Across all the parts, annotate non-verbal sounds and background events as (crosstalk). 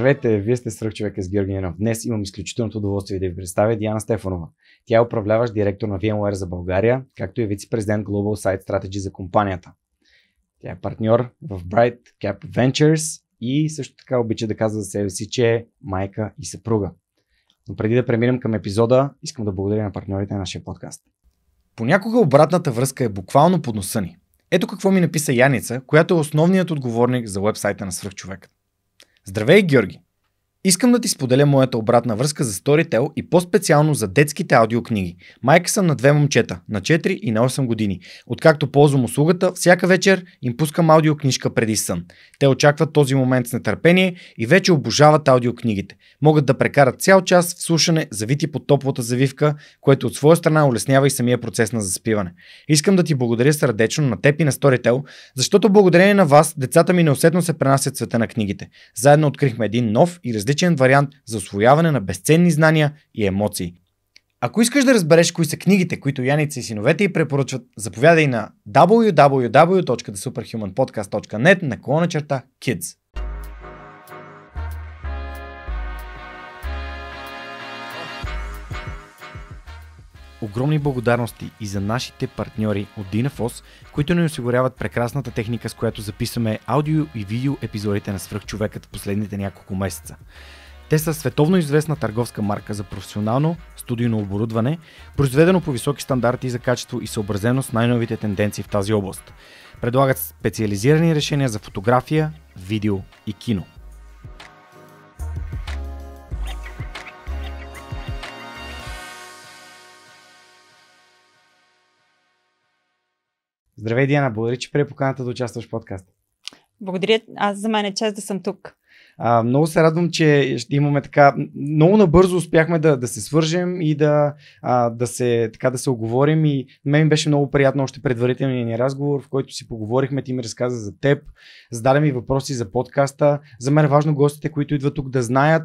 Здравейте, вие сте човек е с Георги Ненов. Днес имам изключителното удоволствие да ви представя Диана Стефанова. Тя е управляващ директор на VMware за България, както и вице-президент Global Site Strategy за компанията. Тя е партньор в Bright Cap Ventures и също така обича да казва за себе си, че е майка и съпруга. Но преди да преминем към епизода, искам да благодаря на партньорите на нашия подкаст. Понякога обратната връзка е буквално под носа ни. Ето какво ми написа Яница, която е основният отговорник за вебсайта на свръхчовекът. Здравей, Георги! Искам да ти споделя моята обратна връзка за Storytel и по-специално за детските аудиокниги. Майка съм на две момчета, на 4 и на 8 години. Откакто ползвам услугата, всяка вечер им пускам аудиокнижка преди сън. Те очакват този момент с нетърпение и вече обожават аудиокнигите. Могат да прекарат цял час в слушане, завити под топлата завивка, което от своя страна улеснява и самия процес на заспиване. Искам да ти благодаря сърдечно на теб и на Storytel, защото благодарение на вас децата ми неусетно се пренасят света на книгите. Заедно открихме един нов и раз различен вариант за освояване на безценни знания и емоции. Ако искаш да разбереш кои са книгите, които Яница и синовете й препоръчват, заповядай на www.thesuperhumanpodcast.net наклона черта kids. Огромни благодарности и за нашите партньори от Динафос, които ни осигуряват прекрасната техника, с която записваме аудио и видео епизодите на Свръхчовекът в последните няколко месеца. Те са световно известна търговска марка за професионално студийно оборудване, произведено по високи стандарти за качество и съобразено с най-новите тенденции в тази област. Предлагат специализирани решения за фотография, видео и кино – Здравей, Диана. Благодаря, че прие поканата да участваш в подкаста. Благодаря. Аз за мен е чест да съм тук. А, много се радвам, че ще имаме така. Много набързо успяхме да, да се свържем и да, а, да, се, така, да се оговорим. И мен беше много приятно още предварителния ни разговор, в който си поговорихме. Ти ми разказа за теб, зададе ми въпроси за подкаста. За мен е важно гостите, които идват тук, да знаят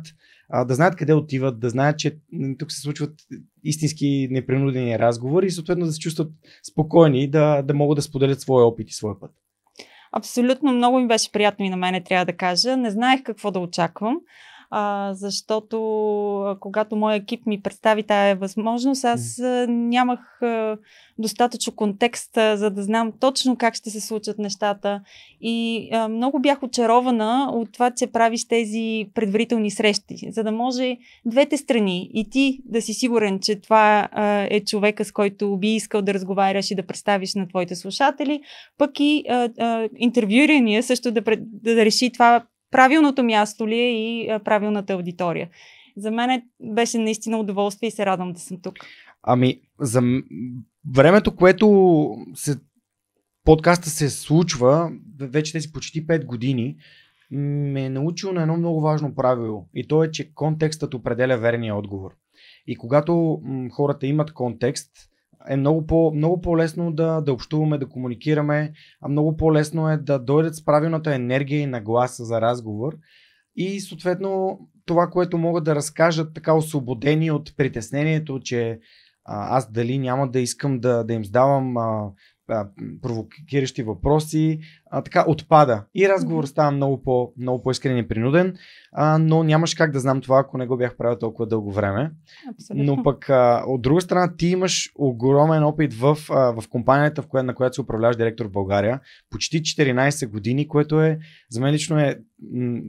а, да знаят къде отиват, да знаят, че тук се случват истински непринудени разговори и съответно да се чувстват спокойни и да, да могат да споделят своя опит и своя път. Абсолютно много ми беше приятно и на мене, трябва да кажа. Не знаех какво да очаквам а, защото а, когато моят екип ми представи тая възможност, аз а, нямах а, достатъчно контекст, а, за да знам точно как ще се случат нещата. И а, много бях очарована от това, че правиш тези предварителни срещи, за да може двете страни и ти да си сигурен, че това а, е човека, с който би искал да разговаряш и да представиш на твоите слушатели, пък и а, а, интервюирания също да, да, да реши това правилното място ли е и правилната аудитория. За мен беше наистина удоволствие и се радвам да съм тук. Ами, за времето, което се... подкаста се случва, вече тези почти 5 години, ме е научил на едно много важно правило. И то е, че контекстът определя верния отговор. И когато хората имат контекст, е много, по, много по-лесно да, да общуваме, да комуникираме, а много по-лесно е да дойдат с правилната енергия и нагласа за разговор. И съответно това, което могат да разкажат така освободени от притеснението, че а, аз дали няма да искам да, да им задавам а, а, провокиращи въпроси, а, така отпада. И разговор става много, по, много по-искрен и принуден, а, но нямаш как да знам това, ако не го бях правил толкова дълго време. Абсолютно. Но пък а, от друга страна ти имаш огромен опит в, а, в компанията, в коя, на която се управляваш директор в България. Почти 14 години, което е за мен лично е м-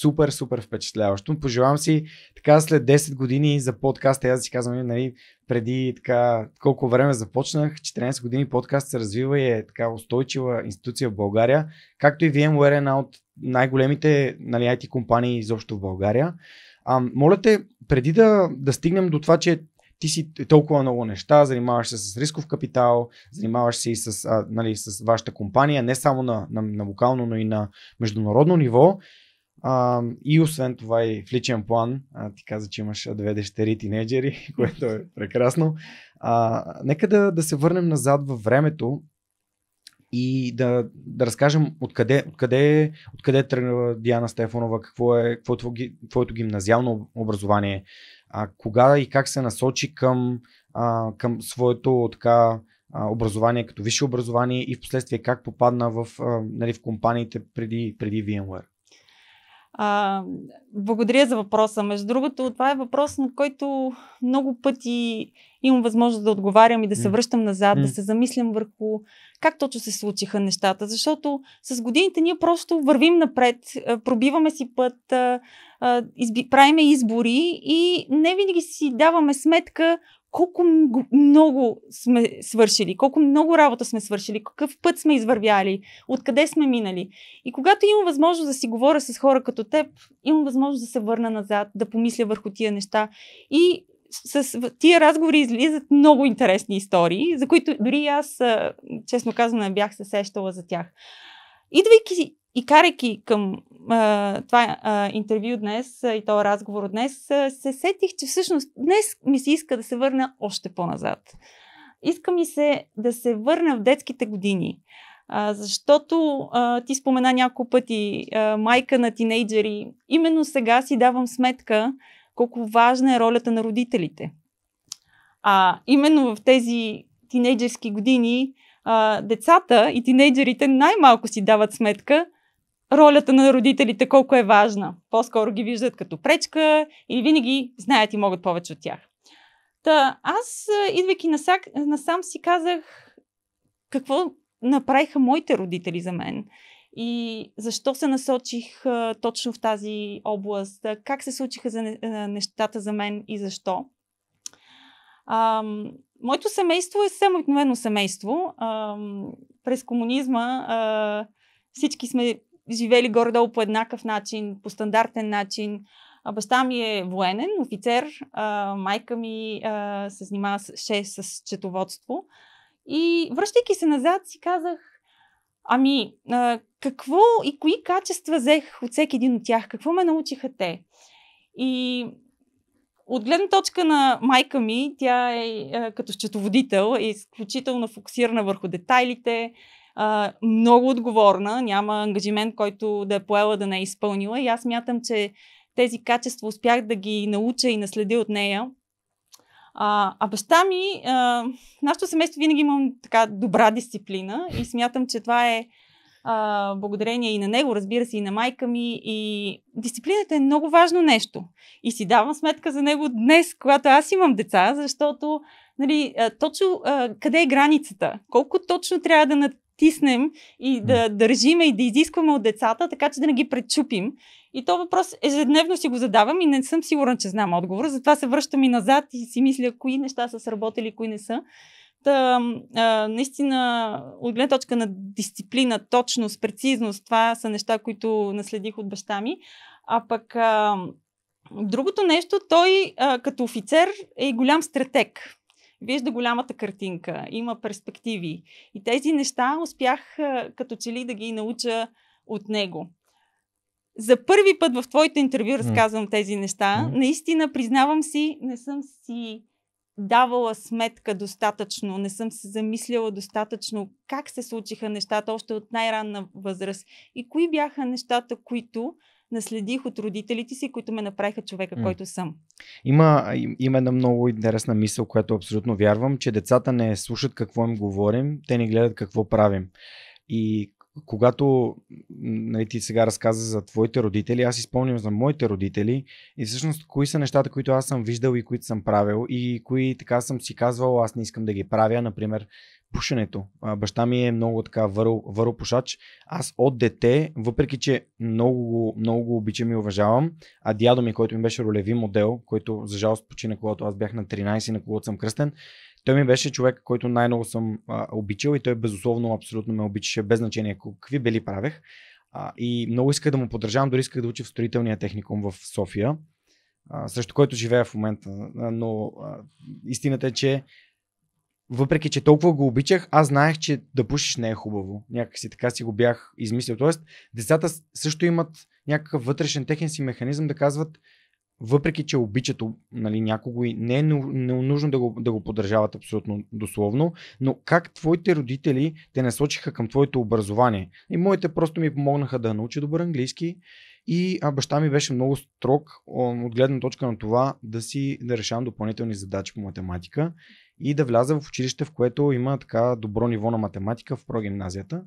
супер, супер впечатляващо. Пожелавам си така след 10 години за подкаста, аз да си казвам, нали, преди така колко време започнах, 14 години подкаст се развива и е така устойчива институция в България България, както и VMware е една от най-големите нали, IT компании изобщо в България. А, моля те, преди да, да стигнем до това, че ти си толкова много неща, занимаваш се с рисков капитал, занимаваш се и с, а, нали, с вашата компания, не само на, на, на локално, но и на международно ниво. А, и освен това и в личен план, а, ти каза, че имаш две дъщери тинейджери, (laughs) което е прекрасно. А, нека да, да се върнем назад във времето и да, да разкажем откъде, откъде, откъде е тръгна Диана Стефанова, какво е, какво е твоето, твоето гимназиално образование, а, кога и как се насочи към, а, към своето така, образование като висше образование и в последствие как попадна в, а, нали, в компаниите преди, преди VMware. А, благодаря за въпроса. Между другото, това е въпрос, на който много пъти имам възможност да отговарям и да се връщам назад, да се замислям върху как точно се случиха нещата. Защото с годините ние просто вървим напред, пробиваме си път, правиме избори и не винаги си даваме сметка колко много сме свършили, колко много работа сме свършили, какъв път сме извървяли, откъде сме минали. И когато имам възможност да си говоря с хора като теб, имам възможност да се върна назад, да помисля върху тия неща и с тия разговори излизат много интересни истории, за които дори аз, честно казано, не бях се сещала за тях. Идвайки и карайки към а, това а, интервю днес а, и този разговор днес, а, се сетих, че всъщност днес ми се иска да се върна още по-назад. Иска ми се да се върна в детските години. А, защото а, ти спомена няколко пъти а, майка на тинейджери. Именно сега си давам сметка, колко важна е ролята на родителите. А, именно в тези тинейджерски години а, децата и тинейджерите най-малко си дават сметка ролята на родителите колко е важна. По-скоро ги виждат като пречка или винаги знаят и могат повече от тях. Та, аз, идвайки насам, си казах какво направиха моите родители за мен. И защо се насочих а, точно в тази област? А, как се случиха за не, а, нещата за мен и защо? А, моето семейство е съвсем обикновено семейство. А, през комунизма а, всички сме живели горе-долу по еднакъв начин, по стандартен начин. А баща ми е военен, офицер, а, майка ми а, се занимава с, ще, с четоводство. И връщайки се назад, си казах, Ами, а, какво и кои качества взех от всеки един от тях? Какво ме научиха те? И от гледна точка на майка ми, тя е а, като счетоводител, е изключително фокусирана върху детайлите, а, много отговорна, няма ангажимент, който да е поела да не е изпълнила. И аз мятам, че тези качества успях да ги науча и наследя от нея а, а баща ми, а, нашето семейство винаги имам така добра дисциплина и смятам, че това е а, благодарение и на него, разбира се, и на майка ми. И дисциплината е много важно нещо. И си давам сметка за него днес, когато аз имам деца, защото нали, точно а, къде е границата? Колко точно трябва да стиснем и да държиме и да изискваме от децата, така че да не ги пречупим. И то въпрос ежедневно си го задавам и не съм сигурна, че знам отговор. Затова се връщам и назад и си мисля кои неща са сработили, кои не са. Та, а, наистина, от гледна точка на дисциплина, точност, прецизност, това са неща, които наследих от баща ми. А пък а, другото нещо, той а, като офицер е голям стратег вижда голямата картинка, има перспективи. И тези неща успях като че ли да ги науча от него. За първи път в твоето интервю разказвам mm. тези неща. Mm. Наистина, признавам си, не съм си давала сметка достатъчно, не съм се замисляла достатъчно как се случиха нещата още от най-ранна възраст и кои бяха нещата, които наследих от родителите си, които ме направиха човека, mm. който съм. Има, има една много интересна мисъл, която абсолютно вярвам, че децата не слушат какво им говорим, те не гледат какво правим. И когато нали, ти сега разказа за твоите родители, аз изпомням за моите родители и всъщност кои са нещата, които аз съм виждал и които съм правил и кои така съм си казвал, аз не искам да ги правя. Например, пушенето. А, баща ми е много така върл, върл пушач. Аз от дете, въпреки че много, много го обичам и уважавам, а дядо ми, който ми беше ролеви модел, който за жалост почина, когато аз бях на 13, на когато съм кръстен, той ми беше човек, който най-много съм а, обичал и той безусловно абсолютно ме обичаше, без значение какви бели правех. А, и много исках да му поддържавам, дори исках да уча в строителния техникум в София, а, срещу който живея в момента. Но а, истината е, че въпреки че толкова го обичах, аз знаех, че да пушиш не е хубаво. Някакси така си го бях измислил. Тоест, децата също имат някакъв вътрешен техен си механизъм да казват, въпреки че обичат нали, някого и е не е нужно да го, да го поддържават абсолютно дословно, но как твоите родители те насочиха към твоето образование? И моите просто ми помогнаха да науча добър английски и а, баща ми беше много строг от гледна точка на това да си да решавам допълнителни задачи по математика и да вляза в училище, в което има така добро ниво на математика в прогимназията,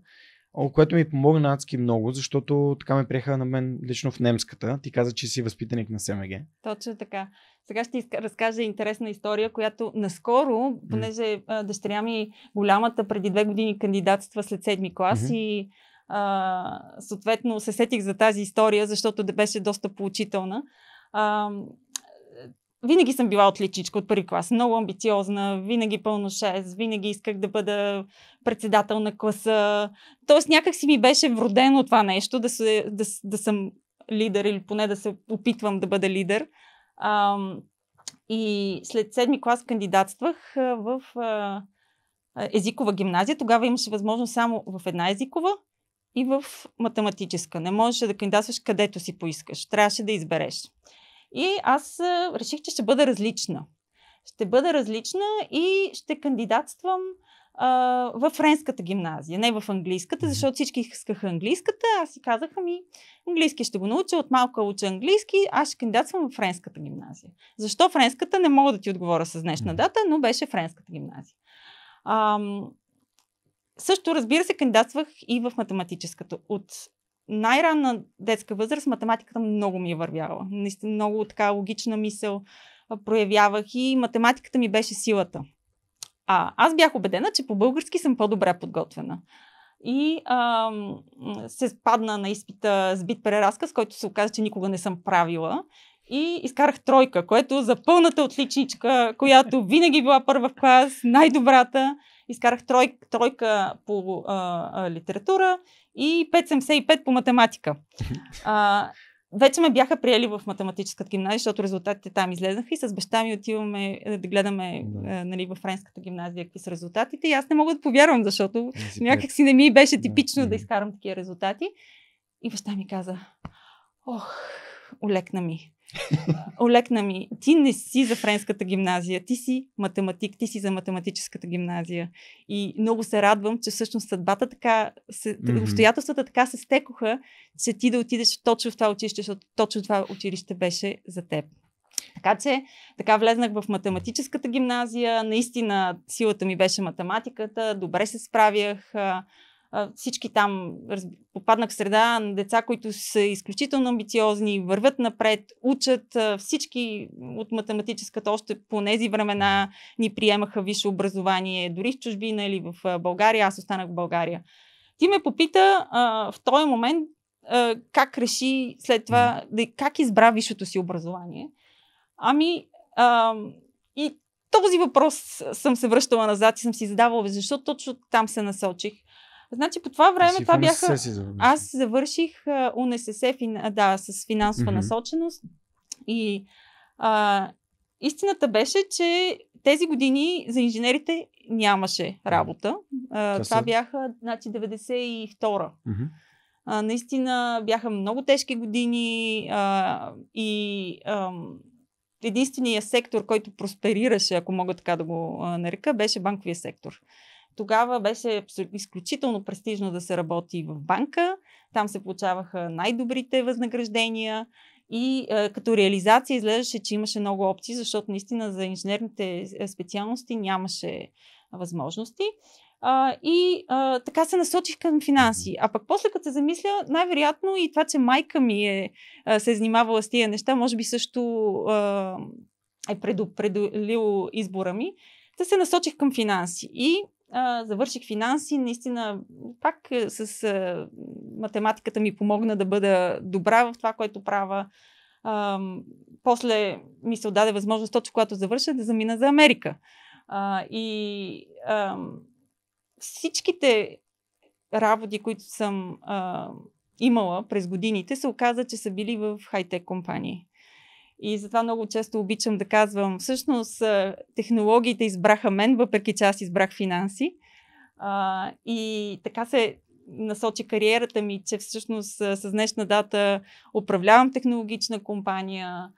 което ми помогна адски много, защото така ме приеха на мен лично в немската. Ти каза, че си възпитаник на СМГ. Точно така. Сега ще разкажа интересна история, която наскоро, понеже mm. дъщеря ми голямата преди две години кандидатства след седми клас mm-hmm. и а, съответно се сетих за тази история, защото беше доста поучителна. А, винаги съм била отличичка от първи клас, много амбициозна, винаги пълно 6, винаги исках да бъда председател на класа. Тоест някак си ми беше вродено това нещо, да, се, да, да съм лидер или поне да се опитвам да бъда лидер. А, и след седми клас кандидатствах в а, езикова гимназия. Тогава имаше възможност само в една езикова и в математическа. Не можеше да кандидатстваш където си поискаш. Трябваше да избереш. И аз реших, че ще бъда различна. Ще бъда различна и ще кандидатствам в френската гимназия, не в английската, защото всички искаха английската. Аз си казах, ми, английски ще го науча, от малка уча английски, аз ще кандидатствам в френската гимназия. Защо френската? Не мога да ти отговоря с днешна дата, но беше френската гимназия. Ам, също, разбира се, кандидатствах и в математическата от най-ранна детска възраст математиката много ми е вървяла. Наистина много така логична мисъл проявявах и математиката ми беше силата. А, аз бях убедена, че по български съм по-добре подготвена. И а, се спадна на изпита с бит преразказ, който се оказа, че никога не съм правила. И изкарах тройка, което за пълната отличничка, която винаги била първа в клас, най-добрата. Изкарах тройка, тройка по а, а, литература и 5,75 по математика. (laughs) А, вече ме бяха приели в математическата гимназия, защото резултатите там излезнаха и с баща ми отиваме е, да гледаме да. Е, нали, във френската гимназия какви са резултатите. И аз не мога да повярвам, защото си някак си не ми беше типично да, да изкарам такива резултати. И баща ми каза, ох, олекна ми. Олекна ми, ти не си за френската гимназия, ти си математик, ти си за математическата гимназия. И много се радвам, че всъщност съдбата така, се, mm-hmm. обстоятелствата така се стекоха, че ти да отидеш точно в това училище, защото точно това училище беше за теб. Така че, така влезнах в математическата гимназия. Наистина, силата ми беше математиката. Добре се справях всички там попаднах в среда на деца, които са изключително амбициозни, върват напред, учат. Всички от математическата още по тези времена ни приемаха висше образование, дори в чужбина или в България. Аз останах в България. Ти ме попита а, в този момент а, как реши след това, как избра висшето си образование. Ами, а, и този въпрос съм се връщала назад и съм си задавала, защо точно там се насочих. Значи по това време това бяха... Аз завърших УНСС да, с финансова mm-hmm. насоченост и а, истината беше, че тези години за инженерите нямаше работа. А, това, бяха значи, 92-а. Mm-hmm. А, наистина бяха много тежки години а, и а, единствения сектор, който просперираше, ако мога така да го нарека, беше банковия сектор. Тогава беше изключително престижно да се работи в банка. Там се получаваха най-добрите възнаграждения. И е, като реализация изглеждаше, че имаше много опции, защото наистина за инженерните е, специалности нямаше възможности. А, и а, така се насочих към финанси. А пък после, като се замисля, най-вероятно и това, че майка ми е, е се е занимавала с тия неща, може би също а, е предопределило избора ми. Та се насочих към финанси. И завърших финанси, наистина пак е, с а, е, математиката ми помогна да бъда добра в това, което правя. А, после ми се отдаде възможност, точно когато завърша, да замина за Америка. А, и а, всичките работи, които съм а, имала през годините, се оказа, че са били в хай-тек компании. И затова много често обичам да казвам, всъщност технологиите избраха мен, въпреки че аз избрах финанси. А, и така се насочи кариерата ми, че всъщност с днешна дата управлявам технологична компания,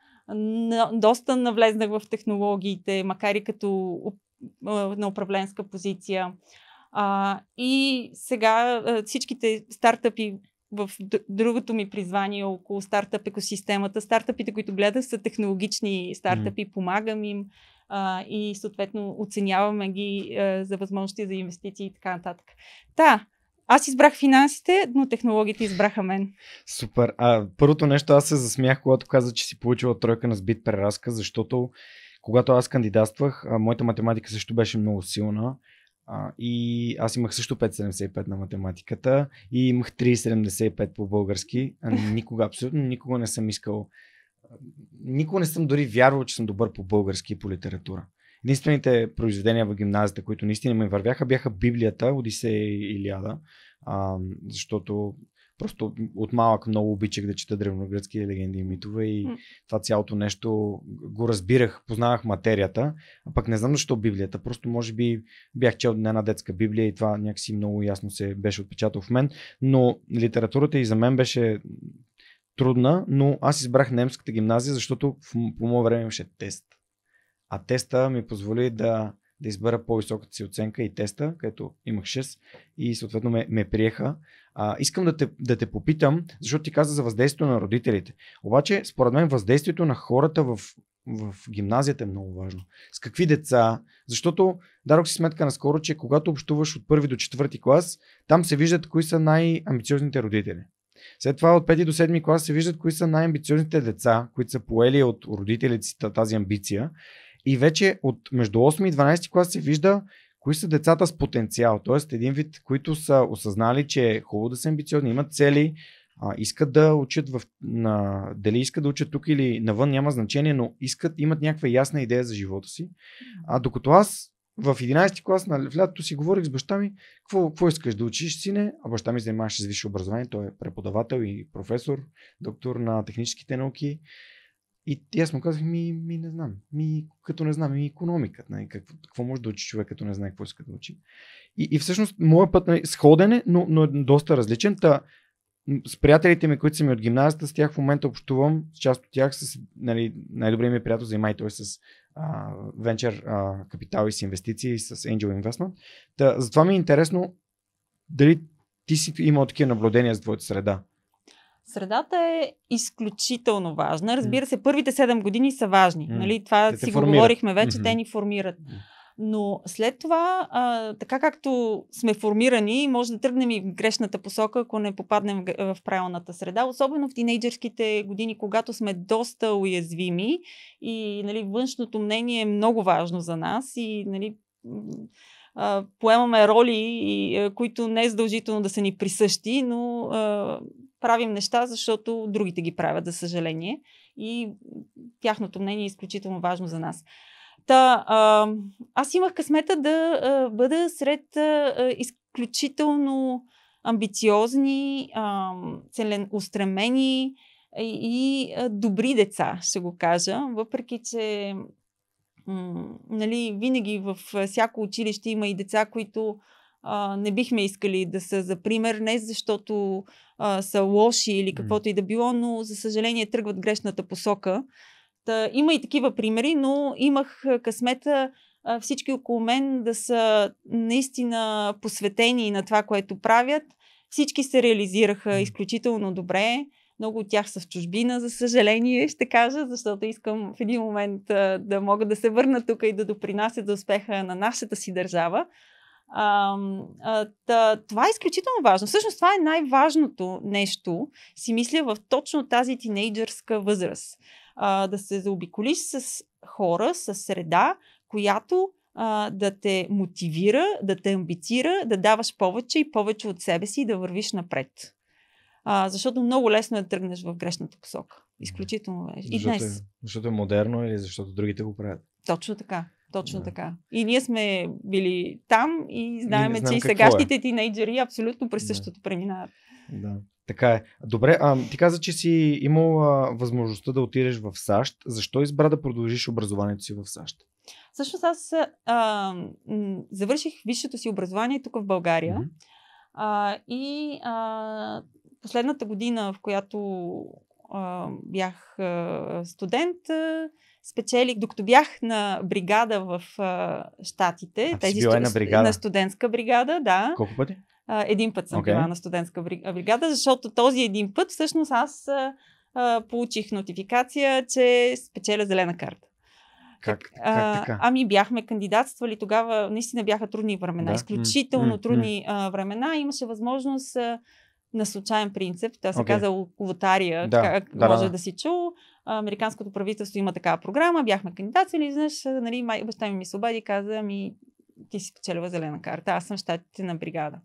доста навлезнах в технологиите, макар и като на управленска позиция. А, и сега всичките стартъпи в другото ми призвание около стартъп екосистемата. Стартъпите, които гледах, са технологични стартъпи, mm. помагам им а, и съответно оценяваме ги а, за възможности за инвестиции и така нататък. Та, аз избрах финансите, но технологиите избраха мен. Супер. А, първото нещо, аз се засмях, когато каза, че си получила тройка на сбит преразка, защото когато аз кандидатствах, моята математика също беше много силна а, и аз имах също 5,75 на математиката и имах 3,75 по български. Никога, абсолютно никога не съм искал. Никога не съм дори вярвал, че съм добър по български и по литература. Единствените произведения в гимназията, които наистина ме вървяха, бяха Библията, Одисея и Илиада, а, защото Просто от малък много обичах да чета древногръцки легенди и митове и mm. това цялото нещо го разбирах, познавах материята, а пък не знам защо Библията. Просто може би бях чел една детска Библия и това някакси много ясно се беше отпечатал в мен, но литературата и за мен беше трудна, но аз избрах немската гимназия, защото по мое време имаше тест. А теста ми позволи да да избера по-високата си оценка и теста, където имах 6 и съответно ме, ме приеха. А, искам да те, да те попитам, защото ти каза за въздействието на родителите. Обаче, според мен, въздействието на хората в в гимназията е много важно. С какви деца? Защото дарох си сметка наскоро, че когато общуваш от първи до четвърти клас, там се виждат кои са най-амбициозните родители. След това от 5 до 7 клас се виждат кои са най-амбициозните деца, които са поели от родителите си тази амбиция. И вече от между 8 и 12 клас се вижда кои са децата с потенциал. Тоест един вид, които са осъзнали, че е хубаво да са амбициозни, имат цели, а, искат да учат в, на, дали искат да учат тук или навън, няма значение, но искат, имат някаква ясна идея за живота си. А докато аз в 11-ти клас на лятото си говорих с баща ми, какво, какво искаш да учиш, сине? А баща ми занимаваше с висше образование, той е преподавател и професор, доктор на техническите науки. И, и аз му казах, ми, ми не знам, ми като не знам, ми економиката, нали, какво, какво може да учи човек, като не знае какво иска да учи. И, и всъщност моят път на нали, сходен е, но, но е доста различен. Та, с приятелите ми, които са ми от гимназията, с тях в момента общувам, с част от тях, с, нали, най-добрият ми приятел занимай той с венчър капитал и с инвестиции, с Angel Investment. Та, затова ми е интересно дали ти си имал такива наблюдения за твоята среда. Средата е изключително важна. Разбира се, първите 7 години са важни. Mm. Нали? Това те си го говорихме вече, mm-hmm. те ни формират. Но след това, а, така както сме формирани, може да тръгнем и в грешната посока, ако не попаднем в, в правилната среда, особено в тинейджерските години, когато сме доста уязвими и нали, външното мнение е много важно за нас и нали, а, поемаме роли, и, а, които не е задължително да са ни присъщи, но а, правим неща, защото другите ги правят, за съжаление. И тяхното мнение е изключително важно за нас. Та, а, аз имах късмета да а, бъда сред а, изключително амбициозни, а, целеустремени и, и а, добри деца, ще го кажа, въпреки че м- нали, винаги във всяко училище има и деца, които а, не бихме искали да са за пример, не защото а, са лоши или каквото и да било, но за съжаление тръгват грешната посока. Та, има и такива примери, но имах късмета а, всички около мен да са наистина посветени на това, което правят. Всички се реализираха изключително добре. Много от тях са в чужбина, за съжаление, ще кажа, защото искам в един момент а, да могат да се върнат тук и да допринасят за успеха на нашата си държава. А, а, та, това е изключително важно. Всъщност това е най-важното нещо, си мисля, в точно тази тинейджърска възраст. А, да се заобиколиш с хора, с среда, която а, да те мотивира, да те амбицира, да даваш повече и повече от себе си и да вървиш напред. А, защото много лесно е да тръгнеш в грешната посока. Изключително лесно. И защото е, днес. Е, защото е модерно или защото другите го правят. Точно така. Точно да. така. И ние сме били там и знаем, че и е. сегашните е. тинейджери абсолютно през същото преминават. Да. Така е. Добре, а, ти каза, че си имал а, възможността да отидеш в САЩ. Защо избра да продължиш образованието си в САЩ? Също, аз а, м- завърших висшето си образование тук в България. Mm-hmm. А, и а, последната година, в която а, бях а, студент, а, спечелих, докато бях на бригада в а, Штатите. А тези била на, бригада? на студентска бригада, да. Колко пъти? А, един път съм okay. била на студентска бригада, защото този един път всъщност аз а, а, получих нотификация, че спечеля зелена карта. Как, как така? А, ами бяхме кандидатствали тогава, наистина бяха трудни времена, да? изключително mm, трудни А, времена. Имаше възможност а, на случайен принцип, това се okay. каза лотария, да, как да, може да, да си чул, американското правителство има такава програма, бяхме кандидати, или нали, изнъж, нали, май, баща ми ми се обади и каза, ми ти си спечелила зелена карта, аз съм щатите на бригада.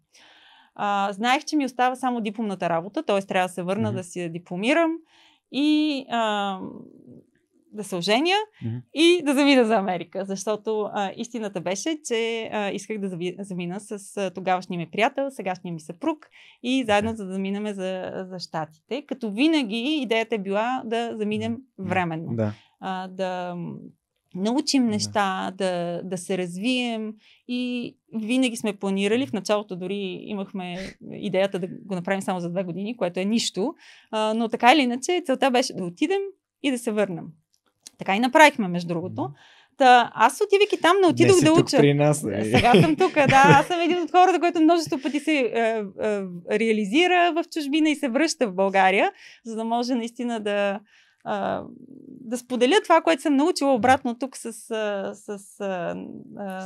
А, знаех, че ми остава само дипломната работа, т.е. трябва да се върна mm-hmm. да си дипломирам и а, да се оженя mm-hmm. и да замина за Америка. Защото а, истината беше, че а, исках да замина с а, тогавашния ми приятел, сегашния ми съпруг и заедно за да заминаме за, за Штатите. Като винаги идеята е била да заминем временно. Да. А, да научим неща, да, да се развием и винаги сме планирали, в началото дори имахме идеята да го направим само за две години, което е нищо, а, но така или иначе целта беше да отидем и да се върнем. Така и направихме, между другото. Та, аз отивайки там не отидох не да уча. При нас, е. Нали? Сега съм тук, да. (laughs) Аз съм един от хората, който множество пъти се е, е, реализира в чужбина и се връща в България, за да може наистина да, а, да споделя това, което съм научила обратно тук с, с, с с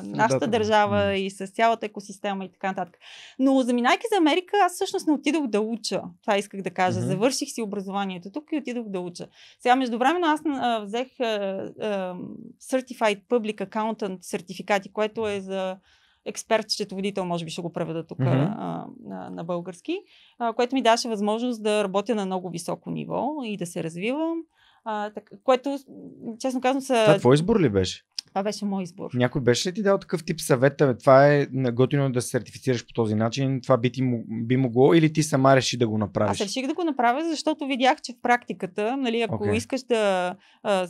нашата държава и с цялата екосистема и така нататък. Но заминайки за Америка, аз всъщност не отидох да уча. Това исках да кажа. Mm-hmm. Завърших си образованието тук и отидох да уча. Сега, междувременно, аз а, взех а, а, Certified Public Accountant сертификати, което е за експерт-счетоводител, може би ще го преведа тук mm-hmm. а, на, на български, а, което ми даше възможност да работя на много високо ниво и да се развивам. А, так, което, честно казвам, са... Това твой избор ли беше? Това беше мой избор. Някой беше ли ти дал такъв тип съвет? Това е готино да се сертифицираш по този начин. Това би, ти, би могло или ти сама реши да го направиш? Аз реших да го направя, защото видях, че в практиката, нали, ако okay. искаш да а,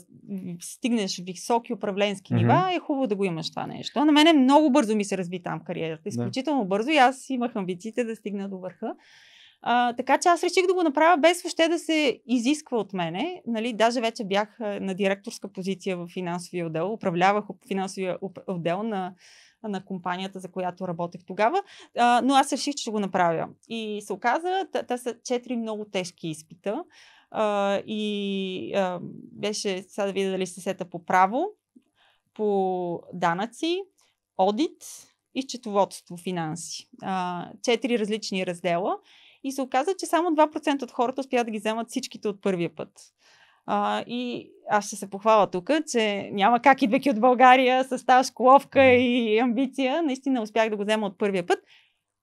стигнеш високи управленски нива, mm-hmm. е хубаво да го имаш това нещо. На мене много бързо ми се разви там кариерата. Изключително да. бързо и аз имах амбициите да стигна до върха. А, така че аз реших да го направя без въобще да се изисква от мене. Нали, даже вече бях на директорска позиция в финансовия отдел, управлявах финансовия отдел на на компанията, за която работех тогава, а, но аз реших, че ще го направя. И се оказа, те са четири много тежки изпита а, и а, беше, сега да видя дали се сета по право, по данъци, одит и счетоводство, финанси. А, четири различни раздела и се оказа, че само 2% от хората успяват да ги вземат всичките от първия път. А, и аз ще се похвала тук, че няма как идвайки от България с тази школовка и амбиция, наистина успях да го взема от първия път.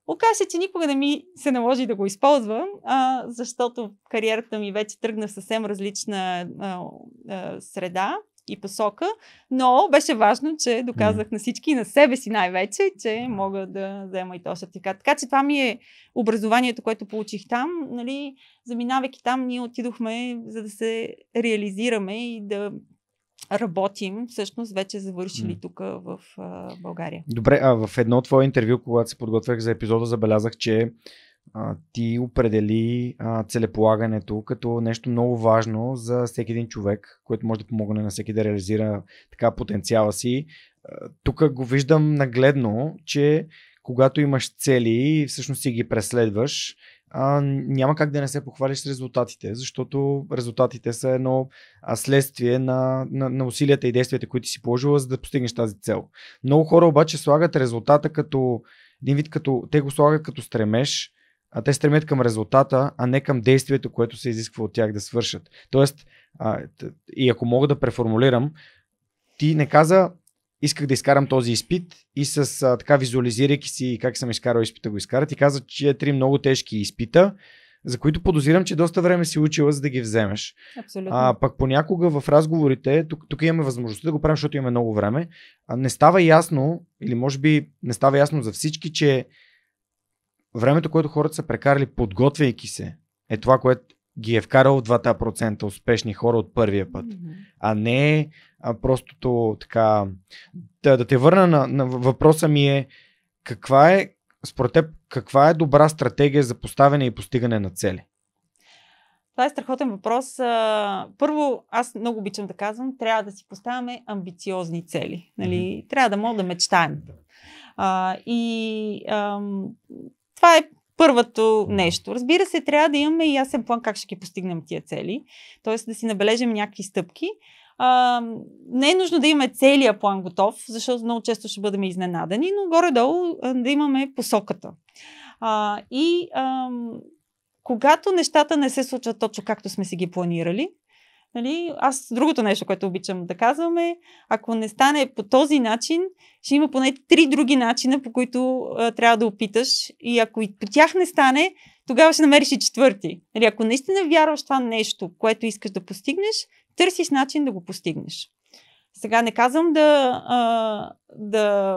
Оказа, че никога не ми се наложи да го използвам, а, защото кариерата ми вече тръгна в съвсем различна а, а, среда и посока, но беше важно, че доказах на всички и на себе си най-вече, че мога да взема и този сертификат. Така че това ми е образованието, което получих там. Нали, заминавайки там, ние отидохме за да се реализираме и да работим, всъщност вече завършили mm. тук в а, България. Добре, а в едно твое интервю, когато се подготвях за епизода, забелязах, че а, ти определи а, целеполагането като нещо много важно за всеки един човек, което може да помогне на всеки да реализира така потенциала си. Тук го виждам нагледно, че когато имаш цели и всъщност си ги преследваш, а, няма как да не се похвалиш с резултатите, защото резултатите са едно следствие на, на, на усилията и действията, които си положила, за да постигнеш тази цел. Много хора обаче слагат резултата като един вид, като те го слагат като стремеж, а те стремят към резултата, а не към действието, което се изисква от тях да свършат. Тоест, а, и ако мога да преформулирам, ти не каза, исках да изкарам този изпит и с а, така визуализирайки си как съм изкарал изпита, го изкара. Ти каза, че е три много тежки изпита, за които подозирам, че доста време си учила, за да ги вземеш. Абсолютно. А, пък понякога в разговорите, тук, тук имаме възможността да го правим, защото имаме много време, а не става ясно, или може би не става ясно за всички, че времето, което хората са прекарали, подготвяйки се, е това, което ги е вкарало 2% успешни хора от първия път. Mm-hmm. А не а то, така. Да, да те върна на, на въпроса ми е каква е, според теб, каква е добра стратегия за поставяне и постигане на цели? Това е страхотен въпрос. Първо, аз много обичам да казвам, трябва да си поставяме амбициозни цели. Нали? Mm-hmm. Трябва да мога да мечтаем. А, и ам, това е първото нещо. Разбира се, трябва да имаме и ясен план как ще ги постигнем тия цели. Тоест да си набележим някакви стъпки. А, не е нужно да имаме целият план готов, защото много често ще бъдем изненадани, но горе-долу да имаме посоката. А, и а, когато нещата не се случват точно както сме си ги планирали, Нали? Аз другото нещо, което обичам да казвам е, ако не стане по този начин, ще има поне три други начина, по които а, трябва да опиташ. И ако и по тях не стане, тогава ще намериш и четвърти. Нали? Ако наистина вярваш това нещо, което искаш да постигнеш, търсиш начин да го постигнеш. Сега не казвам да, а, да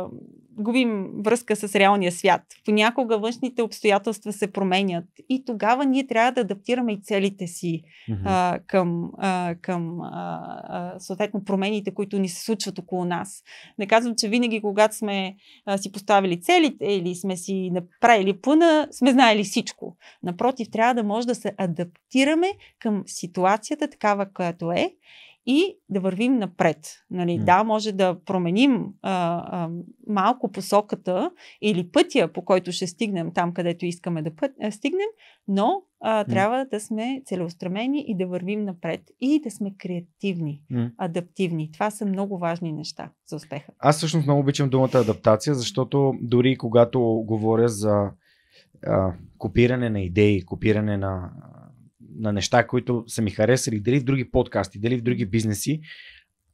губим връзка с реалния свят. Понякога външните обстоятелства се променят и тогава ние трябва да адаптираме и целите си mm-hmm. а, към, а, към а, а, съответно промените, които ни се случват около нас. Не казвам, че винаги, когато сме а, си поставили целите или сме си направили плъна, сме знаели всичко. Напротив, трябва да може да се адаптираме към ситуацията такава, която е и да вървим напред. Нали, Да, може да променим а, а, малко посоката или пътя, по който ще стигнем там, където искаме да път, а, стигнем, но а, трябва да сме целеустремени и да вървим напред и да сме креативни, адаптивни. Това са много важни неща за успеха. Аз всъщност много обичам думата адаптация, защото дори когато говоря за а, копиране на идеи, копиране на на неща, които са ми харесали, дали в други подкасти, дали в други бизнеси,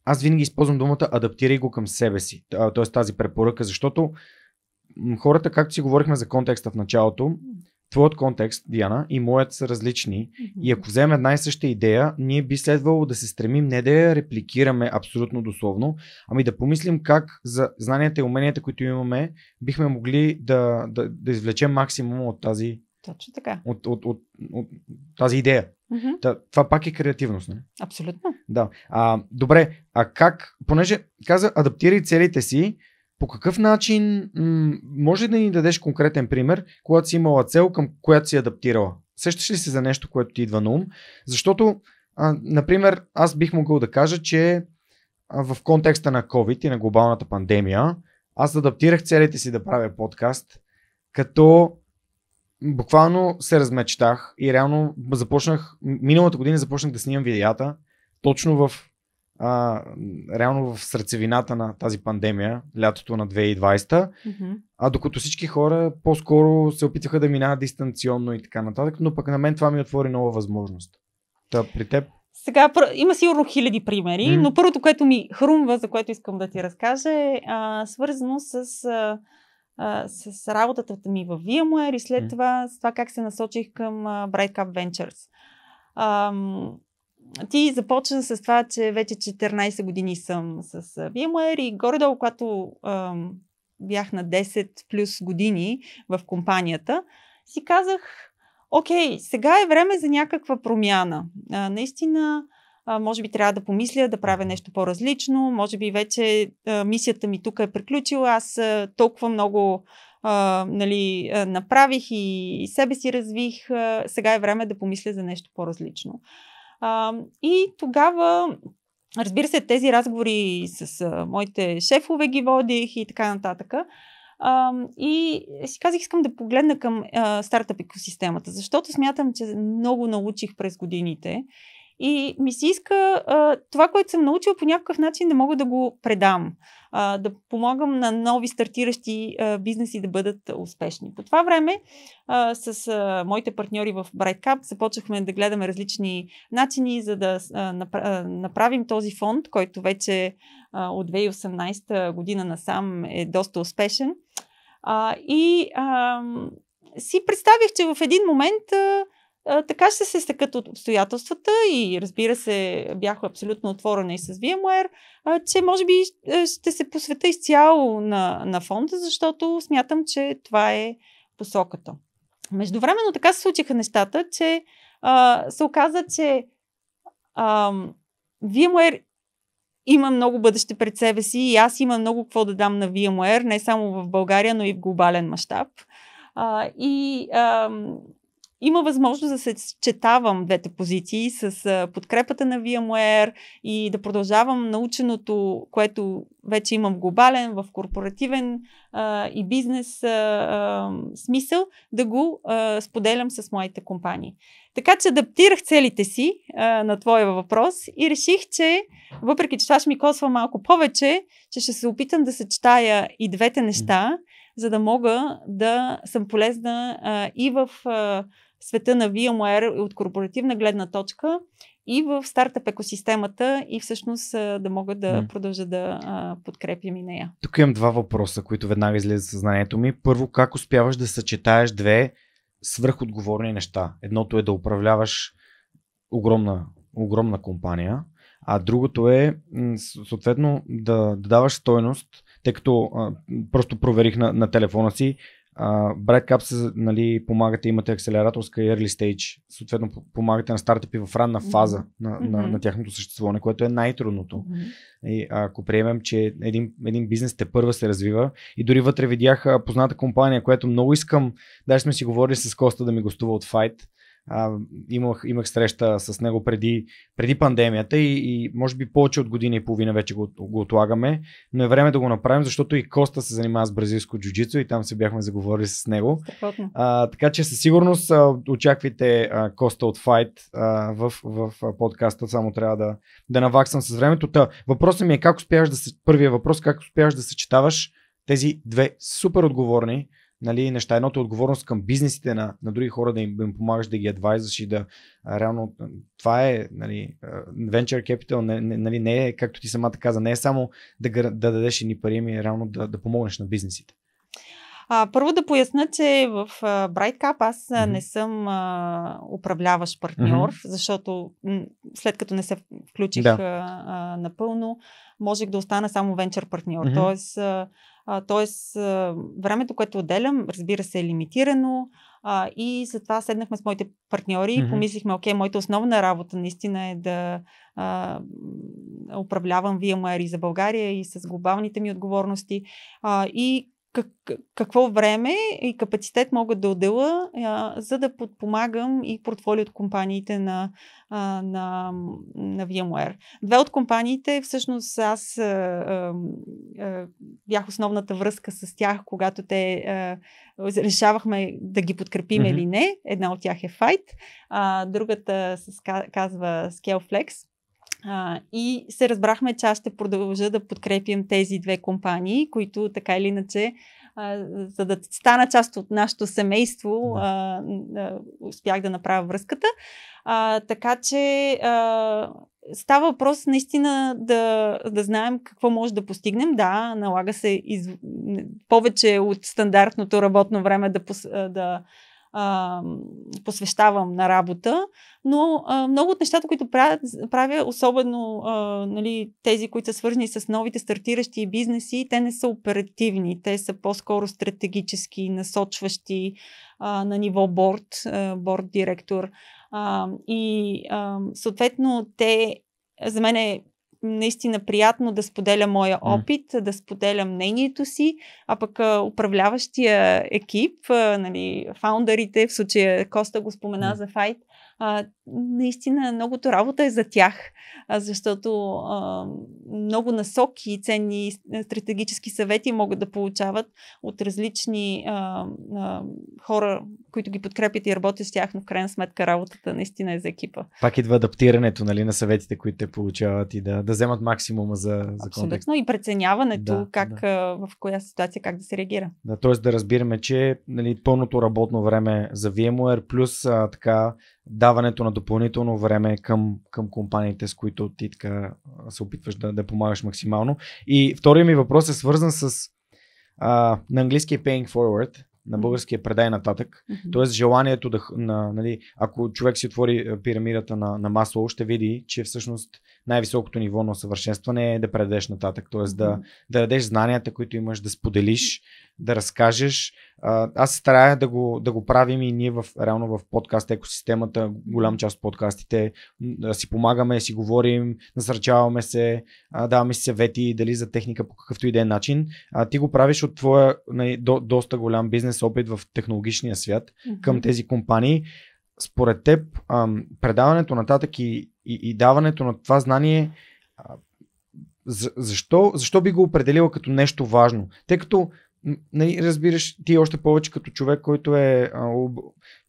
аз винаги използвам думата адаптирай го към себе си, т.е. тази препоръка, защото хората, както си говорихме за контекста в началото, твоят контекст, Диана, и моят са различни. И ако вземем една и съща идея, ние би следвало да се стремим не да я репликираме абсолютно дословно, ами да помислим как за знанията и уменията, които имаме, бихме могли да, да, да извлечем максимум от тази точно така. От, от, от, от тази идея. Mm-hmm. Та, това пак е креативност, не? Абсолютно. Да. А, добре, а как, понеже каза, адаптирай целите си, по какъв начин м- може да ни дадеш конкретен пример, когато си имала цел, към която си адаптирала? Сещаш ли се за нещо, което ти идва на ум? Защото, а, например, аз бих могъл да кажа, че а, в контекста на COVID и на глобалната пандемия, аз адаптирах целите си да правя подкаст, като буквално се размечтах и реално започнах, миналата година започнах да снимам видеята точно в а, реално в сърцевината на тази пандемия, лятото на 2020, mm-hmm. а докато всички хора по-скоро се опитваха да минават дистанционно и така нататък, но пък на мен това ми отвори нова възможност. Та при теб сега има сигурно хиляди примери, mm. но първото, което ми хрумва, за което искам да ти разкажа, е а, свързано с а, а, с работата ми в VMware и след това с това как се насочих към а, Bright Cup Ventures. А, ти започна с това, че вече 14 години съм с VMware и горе-долу, когато а, бях на 10 плюс години в компанията, си казах, окей, сега е време за някаква промяна. А, наистина, а, може би трябва да помисля, да правя нещо по-различно, може би вече а, мисията ми тук е приключила, аз а, толкова много а, нали, а, направих и, и себе си развих, а, сега е време да помисля за нещо по-различно. А, и тогава Разбира се, тези разговори с а, моите шефове ги водих и така нататък. А, и си казах, искам да погледна към а, стартъп екосистемата, защото смятам, че много научих през годините и ми се иска а, това, което съм научила, по някакъв начин да мога да го предам. А, да помагам на нови стартиращи а, бизнеси да бъдат успешни. По това време а, с а, моите партньори в Брайткап, започнахме да гледаме различни начини, за да а, направим този фонд, който вече а, от 2018 година насам е доста успешен. А, и а, си представих, че в един момент а, а, така ще се стъкат от обстоятелствата и разбира се, бях абсолютно отворена и с VMware, а, че може би ще се посвета изцяло на, на фонда, защото смятам, че това е посоката. Междувременно така се случиха нещата, че а, се оказа, че а, VMware има много бъдеще пред себе си и аз имам много какво да дам на VMware, не само в България, но и в глобален мащаб. и а, има възможност да се четавам двете позиции с подкрепата на VMware и да продължавам наученото, което вече имам в глобален, в корпоративен а, и бизнес а, а, смисъл, да го а, споделям с моите компании. Така че адаптирах целите си а, на твоя въпрос и реших, че въпреки, че това ще ми косва малко повече, че ще се опитам да съчетая и двете неща, за да мога да съм полезна а, и в а, света на VMware от корпоративна гледна точка и в стартъп екосистемата и всъщност да мога да mm. продължа да а, подкрепям и нея. Тук имам два въпроса, които веднага излизат съзнанието ми. Първо, как успяваш да съчетаеш две свръхотговорни неща? Едното е да управляваш огромна, огромна компания, а другото е съответно да, да даваш стойност, тъй като а, просто проверих на, на телефона си, Капс, нали, помагате, имате акселераторска и early stage, съответно помагате на стартъпи в ранна фаза mm-hmm. на, на, на тяхното съществуване, което е най-трудното. Mm-hmm. И, ако приемем, че един, един бизнес те първа се развива и дори вътре видях позната компания, която много искам, даже сме си говорили с Коста да ми гостува от Fight, а, имах, имах среща с него преди, преди пандемията и, и може би повече от година и половина вече го, го отлагаме, но е време да го направим, защото и Коста се занимава с бразилско джуджицо, и там се бяхме заговорили с него. А, така че със сигурност а, очаквайте а, Коста от Fight а, в, в а, подкаста, само трябва да, да наваксам с времето. Та, въпросът ми е как успяваш да се, Първият въпрос, как успяваш да съчетаваш тези две супер отговорни нали, неща. Едното е отговорност към бизнесите на, на други хора, да им, да им помагаш, да ги адвайзаш и да а, реално това е, нали, venture capital не, не, нали, не е, както ти самата каза, не е само да, да дадеш ни пари, ами е реално да, да помогнеш на бизнесите. А, първо да поясна, че в BrightCap аз mm-hmm. не съм а, управляващ партньор, mm-hmm. защото м- след като не се включих да. а, а, напълно, можех да остана само венчър партньор. Mm-hmm. Тоест, а, тоест, времето, което отделям, разбира се, е лимитирано. А, и затова седнахме с моите партньори mm-hmm. и помислихме, окей, моята основна работа наистина е да а, управлявам и за България и с глобалните ми отговорности. А, и как, какво време и капацитет могат да отдела, а, за да подпомагам и портфолио от компаниите на, а, на, на VMware. Две от компаниите, всъщност аз а, а, бях основната връзка с тях, когато те а, решавахме да ги подкрепим mm-hmm. или не. Една от тях е Fight, а другата се казва ScaleFlex. А, и се разбрахме, че аз ще продължа да подкрепям тези две компании, които така или иначе, а, за да стана част от нашето семейство, да. а, а, успях да направя връзката. А, така че а, става въпрос наистина да, да знаем какво може да постигнем. Да, налага се из, повече от стандартното работно време да, да а, посвещавам на работа, но а, много от нещата, които правя, правя особено а, нали, тези, които са свързани с новите стартиращи бизнеси, те не са оперативни, те са по-скоро стратегически, насочващи а, на ниво борт, а, борд директор. А, и а, съответно те за мен е наистина приятно да споделя моя опит, mm. да споделя мнението си, а пък управляващия екип, нали, фаундърите, в случая Коста го спомена mm. за файт наистина многото работа е за тях, защото много насоки и ценни стратегически съвети могат да получават от различни хора, които ги подкрепят и работят с тях, но в крайна сметка работата наистина е за екипа. Пак идва адаптирането нали, на съветите, които те получават и да, да вземат максимума за, за контекст. Абсолютно и преценяването да, как, да. в коя ситуация как да се реагира. Да, Тоест да разбираме, че нали, пълното работно време за VMware плюс а, така даването на допълнително време към, към компаниите, с които ти така се опитваш да, да помагаш максимално. И втория ми въпрос е свързан с а, на английски paying forward, на българския предай нататък. Mm-hmm. Тоест желанието да, на, нали, ако човек си отвори пирамидата на, на масло, ще види, че всъщност най-високото ниво на съвършенстване е да предадеш нататък, т.е. Mm-hmm. Да, да дадеш знанията, които имаш, да споделиш, да разкажеш. Аз се старая да го, да го правим и ние в, реално в подкаст екосистемата, голям част от подкастите, да си помагаме, си говорим, насърчаваме се, даваме си съвети дали за техника по какъвто и да е начин. Ти го правиш от твоя нали, до, доста голям бизнес опит в технологичния свят mm-hmm. към тези компании според теб предаването нататък и и, и даването на това знание, а, защо, защо би го определила като нещо важно? Тъй като, нали, разбираш, ти още повече като човек, който е а, об,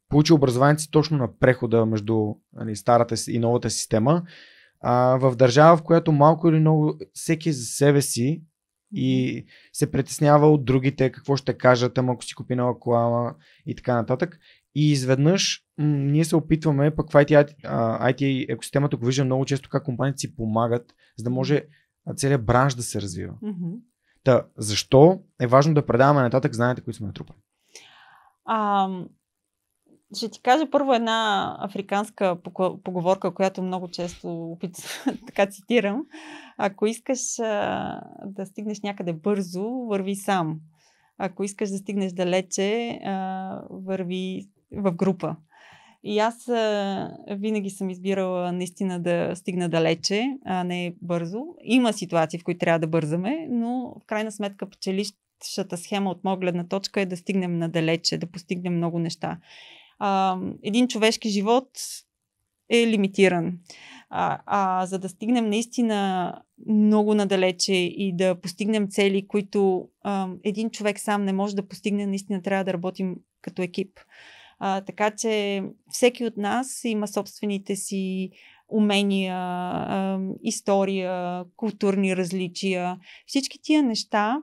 получил образованието си точно на прехода между нали, старата и новата система, а, в държава, в която малко или много всеки е за себе си и се притеснява от другите, какво ще кажат, ама ако си купи нова кола и така нататък. И изведнъж ние се опитваме, пък в IT, IT екосистемата го вижда много често как компаниите си помагат, за да може целият бранш да се развива. Mm-hmm. Та, защо е важно да предаваме нататък знанията, които сме натрупали? А, ще ти кажа първо една африканска поговорка, която много често опит, (laughs) така цитирам. Ако искаш а, да стигнеш някъде бързо, върви сам. Ако искаш да стигнеш далече, а, върви в група. И аз а, винаги съм избирала наистина да стигна далече, а не бързо. Има ситуации, в които трябва да бързаме, но в крайна сметка печелищата схема от моя гледна точка е да стигнем надалече, да постигнем много неща. А, един човешки живот е лимитиран. А, а за да стигнем наистина много надалече и да постигнем цели, които а, един човек сам не може да постигне, наистина трябва да работим като екип. А, така че всеки от нас има собствените си умения, а, история, културни различия. Всички тия неща,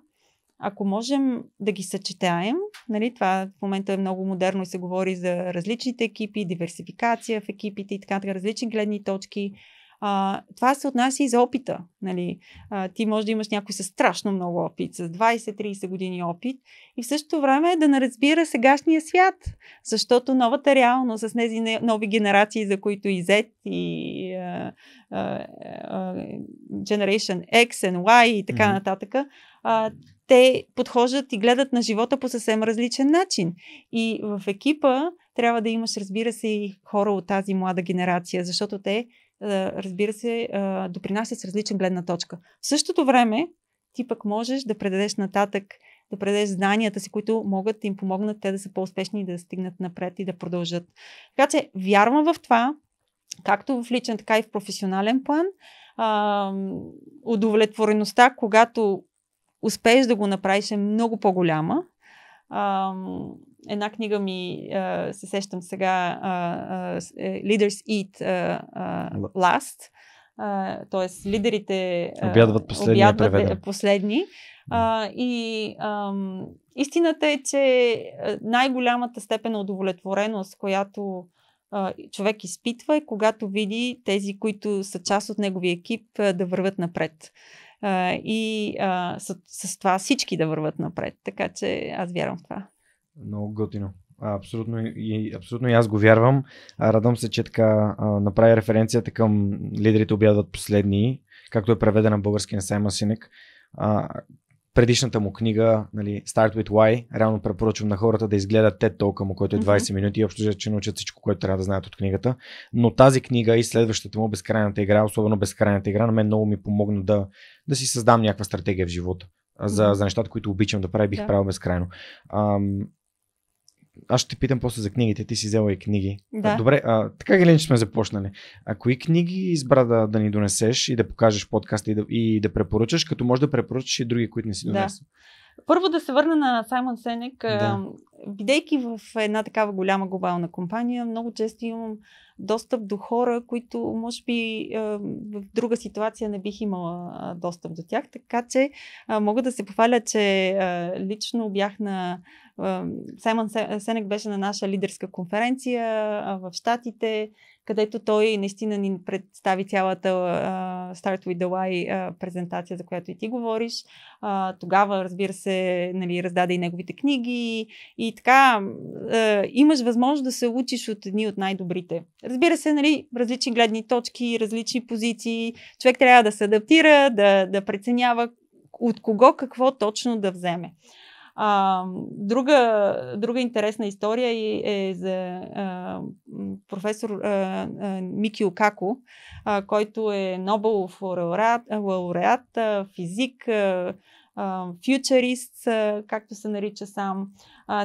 ако можем да ги съчетаем, нали, това в момента е много модерно и се говори за различните екипи, диверсификация в екипите и така, така различни гледни точки, а, това се отнася и за опита. Нали? А, ти може да имаш някой с страшно много опит, с 20-30 години опит и в същото време да не разбира сегашния свят, защото новата реалност с тези нови генерации, за които и Z и а, а, а, Generation X and Y и така нататък, а, те подхождат и гледат на живота по съвсем различен начин. И в екипа трябва да имаш, разбира се, и хора от тази млада генерация, защото те е, разбира се, е, допринася с различен гледна точка. В същото време, ти пък можеш да предадеш нататък, да предадеш знанията си, които могат да им помогнат те да са по-успешни и да стигнат напред и да продължат. Така че вярвам в това, както в личен, така и в професионален план. удовлетвореността, когато успееш да го направиш, е много по-голяма една книга ми се сещам сега, е, Leaders Eat Last, т.е. лидерите обядват е, последни. Обядват, последни. и истината е, че най-голямата степен на удовлетвореност, която човек изпитва е когато види тези, които са част от неговия екип да върват напред. и а, с, с това всички да върват напред. Така че аз вярвам в това. Много готино. абсолютно, и, абсолютно и аз го вярвам. радвам се, че така а, направи референцията към лидерите обядват последни, както е преведена на български на Сайма Синек. предишната му книга, нали, Start with Why, реално препоръчвам на хората да изгледат те толкова му, който е 20 mm-hmm. минути и общо че научат всичко, което трябва да знаят от книгата. Но тази книга и следващата му Безкрайната игра, особено Безкрайната игра, на мен много ми помогна да, да си създам някаква стратегия в живота. За, за нещата, които обичам да правя, бих да. правил безкрайно. Ам, аз ще те питам после за книгите. Ти си взела и книги. Да. А, добре, а, така ги ли сме започнали? А кои книги избра да, да ни донесеш и да покажеш подкаста и да, и да препоръчаш, като може да препоръчаш и други, които не си донесла? Да. Първо да се върна на Саймон Сенек. Да. Бидейки в една такава голяма глобална компания, много често имам достъп до хора, които може би в друга ситуация не бих имала достъп до тях. Така че мога да се похваля, че лично бях на Саймон Сенек беше на наша лидерска конференция в Штатите, където той наистина ни представи цялата Start with the Why презентация, за която и ти говориш. тогава, разбира се, нали, раздаде и неговите книги. И така, имаш възможност да се учиш от едни от най-добрите. Разбира се, нали, различни гледни точки, различни позиции. Човек трябва да се адаптира, да, да преценява от кого какво точно да вземе. Uh, а, друга, друга интересна история е, за а, професор а, а, Мики Окако, а, който е Нобелов лауреат, лауреат а, физик, а, фьючерист, както се нарича сам.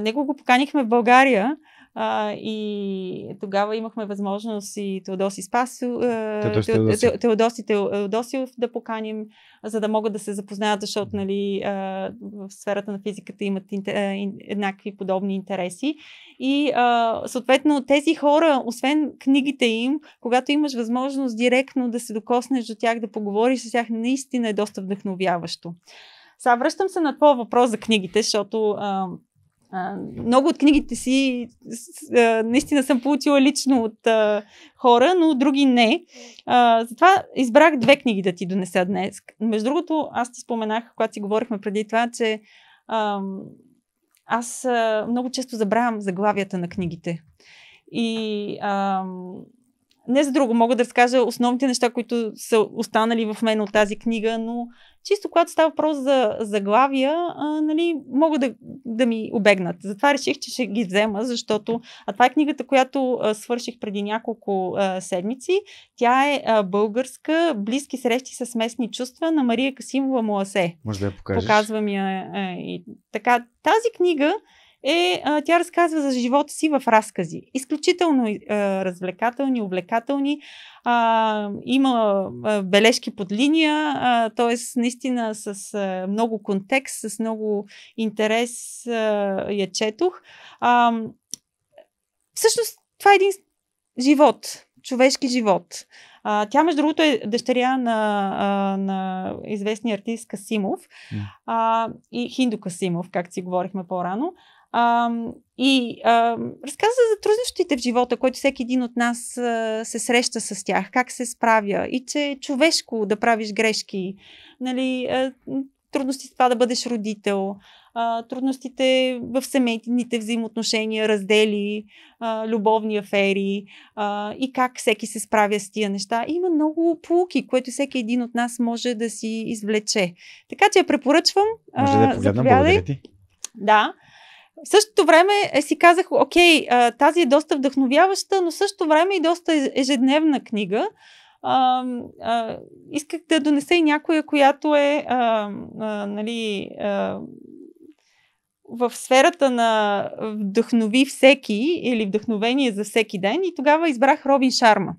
Него го поканихме в България а, и тогава имахме възможност и Теодоси Спасо, Теодоси, Теодоси. Теодоси да поканим, за да могат да се запознаят, защото нали, в сферата на физиката имат еднакви подобни интереси. И съответно тези хора, освен книгите им, когато имаш възможност директно да се докоснеш до тях, да поговориш с тях, наистина е доста вдъхновяващо. Сега връщам се на твоя въпрос за книгите, защото много от книгите си наистина съм получила лично от хора, но други не. затова избрах две книги да ти донеса днес. Между другото, аз ти споменах, когато си говорихме преди това, че аз много често забравям заглавията на книгите. И не за друго, мога да разкажа основните неща, които са останали в мен от тази книга, но чисто когато става въпрос за заглавия, нали, мога да, да ми обегнат. Затова реших, че ще ги взема, защото а това е книгата, която а, свърших преди няколко а, седмици. Тя е а, българска Близки срещи с местни чувства на Мария Касимова Моасе. Може да я покажеш. Показвам я. А, е, и, така, тази книга е, а, тя разказва за живота си в разкази. Изключително е, а, развлекателни, увлекателни. А, има а, бележки под линия, т.е. наистина с а, много контекст, с много интерес а, я четох. А, всъщност, това е един живот, човешки живот. А, тя, между другото, е дъщеря на, а, на известния артист Касимов а, и Хиндо Касимов, както си говорихме по-рано. А, и а, разказа за трудностите в живота, който всеки един от нас а, се среща с тях, как се справя и че е човешко да правиш грешки, нали, а, трудностите това да бъдеш родител, а, трудностите в семейните взаимоотношения, раздели, а, любовни афери а, и как всеки се справя с тия неща. Има много полуки, които всеки един от нас може да си извлече. Така че я препоръчвам. Може да я погледна, благодаря ти. Да. В същото време е, си казах, окей, а, тази е доста вдъхновяваща, но в същото време и доста е, ежедневна книга. А, а, исках да донеса и някоя, която е а, а, нали, а, в сферата на вдъхнови всеки или вдъхновение за всеки ден и тогава избрах Робин Шарма.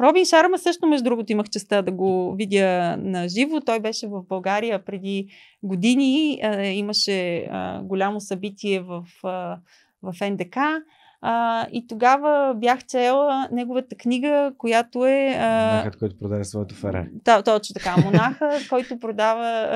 Робин Шарма също, между другото, имах честа да го видя на живо. Той беше в България преди години. Имаше голямо събитие в, в НДК а, и тогава бях чела неговата книга, която е... А... Монахът, който продаде своето Ферари. Да, точно така. Монаха, който продава,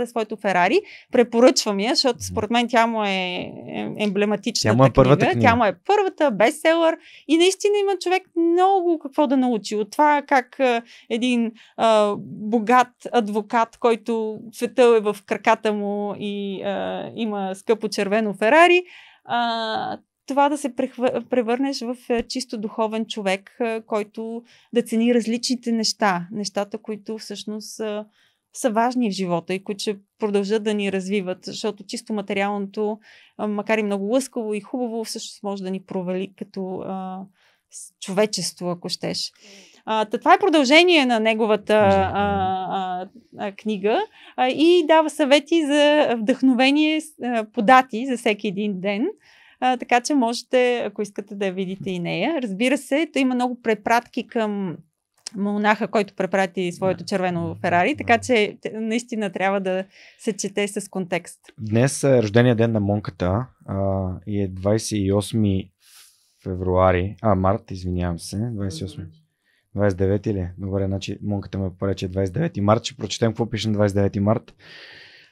а, своето Ферари. Препоръчвам я, защото според мен тя му е емблематична. Тя му е първата книга. Тя му е първата, бестселър. И наистина има човек много какво да научи от това как а, един а, богат адвокат, който светъл е в краката му и а, има скъпо червено Ферари, а, това да се превърнеш в е, чисто духовен човек, е, който да цени различните неща, нещата, които всъщност са, е, са важни в живота и които ще продължат да ни развиват, защото чисто материалното, макар и много лъскаво и хубаво, всъщност може да ни провали като а, човечество, ако щеш. А, това е продължение на неговата а, а, а, книга а, и дава съвети за вдъхновение а, подати за всеки един ден. А, така че можете, ако искате да я видите и нея. Разбира се, то има много препратки към монаха, който препрати своето червено Ферари, така че наистина трябва да се чете с контекст. Днес е рождения ден на монката а, и е 28 февруари, а март, извинявам се, 28. 29 или? Добре, значи монката ме поръча 29 март, ще прочетем какво пише на 29 март.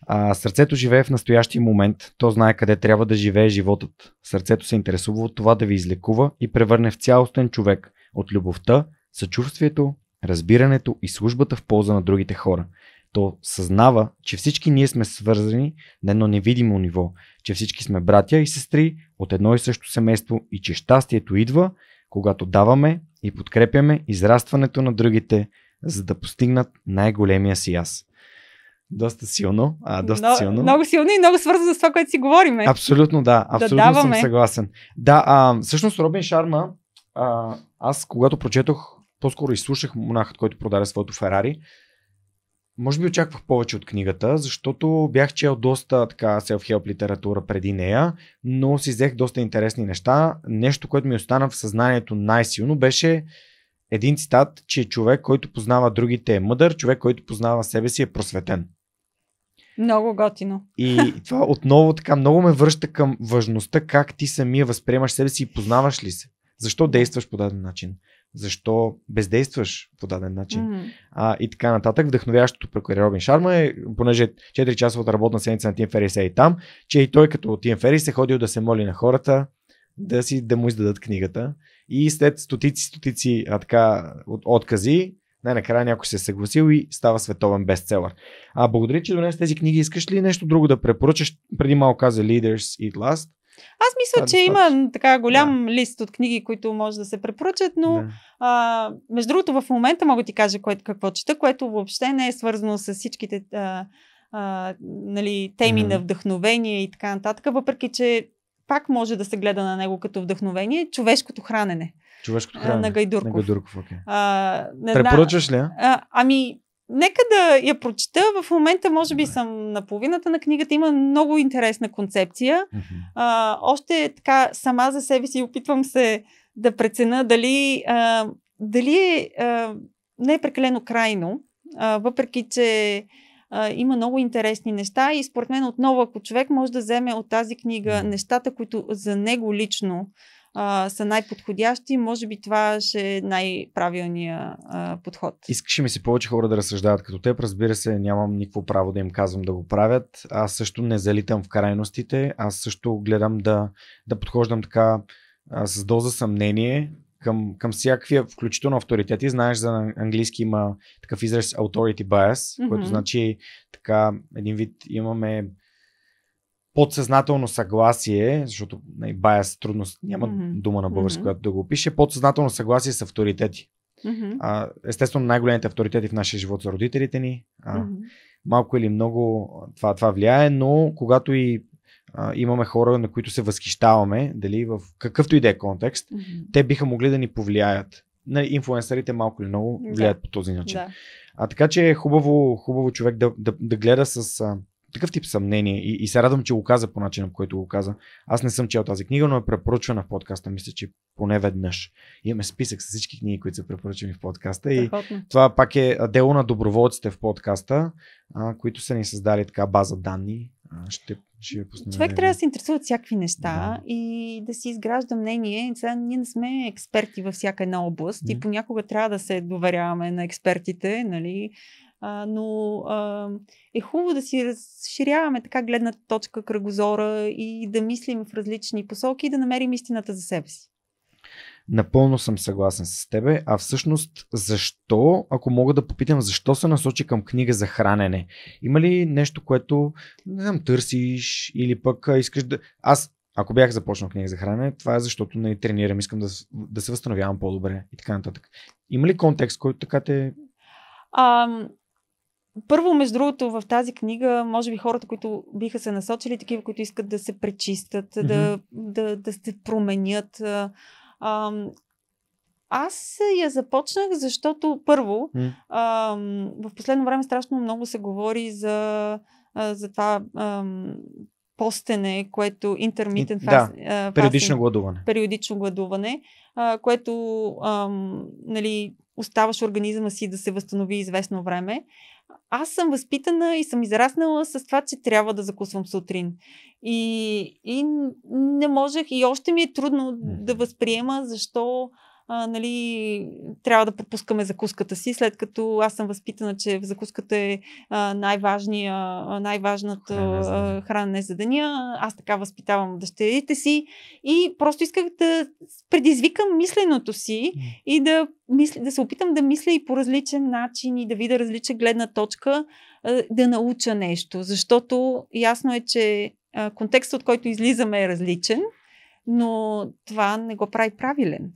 А, сърцето живее в настоящия момент, то знае къде трябва да живее животът. Сърцето се интересува от това да ви излекува и превърне в цялостен човек от любовта, съчувствието, разбирането и службата в полза на другите хора. То съзнава, че всички ние сме свързани на едно невидимо ниво, че всички сме братя и сестри от едно и също семейство и че щастието идва, когато даваме и подкрепяме израстването на другите, за да постигнат най-големия си аз. Доста силно. А, доста много, силно. Много силно и много свързано с това, което си говорим. Абсолютно, да. Абсолютно да даваме. съм съгласен. Да, а, всъщност Робин Шарма, а, аз когато прочетох, по-скоро изслушах монахът, който продаде своето Ферари, може би очаквах повече от книгата, защото бях чел доста така self-help литература преди нея, но си взех доста интересни неща. Нещо, което ми остана в съзнанието най-силно беше един цитат, че човек, който познава другите е мъдър, човек, който познава себе си е просветен. Много готино. И това отново така много ме връща към важността как ти самия възприемаш себе си и познаваш ли се. Защо действаш по даден начин? Защо бездействаш по даден начин? Mm-hmm. А, и така нататък. Вдъхновяващото прекори Робин Шарма е, понеже 4 часа от работна седмица на Тим Ферис е и там, че и той като Тим Ферис е ходил да се моли на хората, да, си, да му издадат книгата. И след стотици, стотици а, така, от, откази, най-накрая някой се е съгласил и става световен бестселър. А благодаря, че донес тези книги. Искаш ли нещо друго да препоръчаш? Преди малко каза Leaders Eat Last. Аз мисля, е че има така голям да. лист от книги, които може да се препоръчат, но да. а, между другото в момента мога да ти кажа кое, какво чета, което въобще не е свързано с всичките а, а, нали, теми mm. на вдъхновение и така нататък, въпреки че пак може да се гледа на него като вдъхновение, човешкото хранене. Човешкото хранене. На Гайдурков. На Гайдурков okay. а, не Препоръчаш ли? А, ами, нека да я прочета. В момента, може би, съм на половината на книгата. Има много интересна концепция. Mm-hmm. А, още така сама за себе си опитвам се да прецена дали, а, дали е, а, не е прекалено крайно, а, въпреки че а, има много интересни неща и според мен отново, ако човек може да вземе от тази книга нещата, които за него лично а, са най-подходящи, може би това ще е най-правилният подход. Искаше ми се повече хора да разсъждават като теб. Разбира се, нямам никакво право да им казвам да го правят. Аз също не залитам в крайностите. Аз също гледам да, да подхождам така а, с доза съмнение, към, към всякакви, включително авторитети. Знаеш, за английски има такъв израз authority bias, mm-hmm. което значи така, един вид имаме подсъзнателно съгласие, защото най- нали, bias, трудно няма mm-hmm. дума на български, mm-hmm. която да го опише, подсъзнателно съгласие с авторитети. Mm-hmm. А, естествено, най-големите авторитети в нашия живот са родителите ни. А, mm-hmm. Малко или много това, това влияе, но когато и а, имаме хора, на които се възхищаваме, дали в какъвто и да е контекст, mm-hmm. те биха могли да ни повлияят. На инфлуенсърите малко или много влияят да. по този начин. Да. А така че е хубаво, хубаво човек да, да, да гледа с а, такъв тип съмнение и, и се радвам, че го каза по начина, по който го каза. Аз не съм чел тази книга, но е препоръчвана в подкаста. Мисля, че поне веднъж. Имаме списък с всички книги, които са препоръчени в подкаста. И това пак е дело на доброволците в подкаста, а, които са ни създали така база данни. А, ще ще пусна. Човек трябва да се интересува от всякакви неща да. и да си изгражда мнение. Сега ние не сме експерти във всяка една област mm. и понякога трябва да се доверяваме на експертите, нали? А, но а, е хубаво да си разширяваме така гледната точка, кръгозора и да мислим в различни посоки и да намерим истината за себе си. Напълно съм съгласен с тебе. А всъщност, защо, ако мога да попитам, защо се насочи към книга за хранене? Има ли нещо, което, не знам, търсиш или пък искаш да... Аз, ако бях започнал книга за хранене, това е защото не нали, тренирам, искам да, да се възстановявам по-добре и така нататък. Има ли контекст, който така те... А, първо, между другото, в тази книга, може би хората, които биха се насочили, такива, които искат да се пречистят, mm-hmm. да, да, да се променят, аз я започнах, защото първо, mm. а, в последно време страшно много се говори за, а, за това а, постене, което интермитен да, периодично гладуване. Периодично гладуване, а, което а, нали, оставаш организма си да се възстанови известно време аз съм възпитана и съм израснала с това, че трябва да закусвам сутрин. И, и не можех, и още ми е трудно да възприема защо а, нали, трябва да пропускаме закуската си, след като аз съм възпитана, че закуската е най важната хранене е за деня. Аз така възпитавам дъщерите си и просто исках да предизвикам мисленото си и да, мисля, да се опитам да мисля и по различен начин и да видя различна гледна точка, да науча нещо, защото ясно е, че контекстът, от който излизаме е различен, но това не го прави правилен.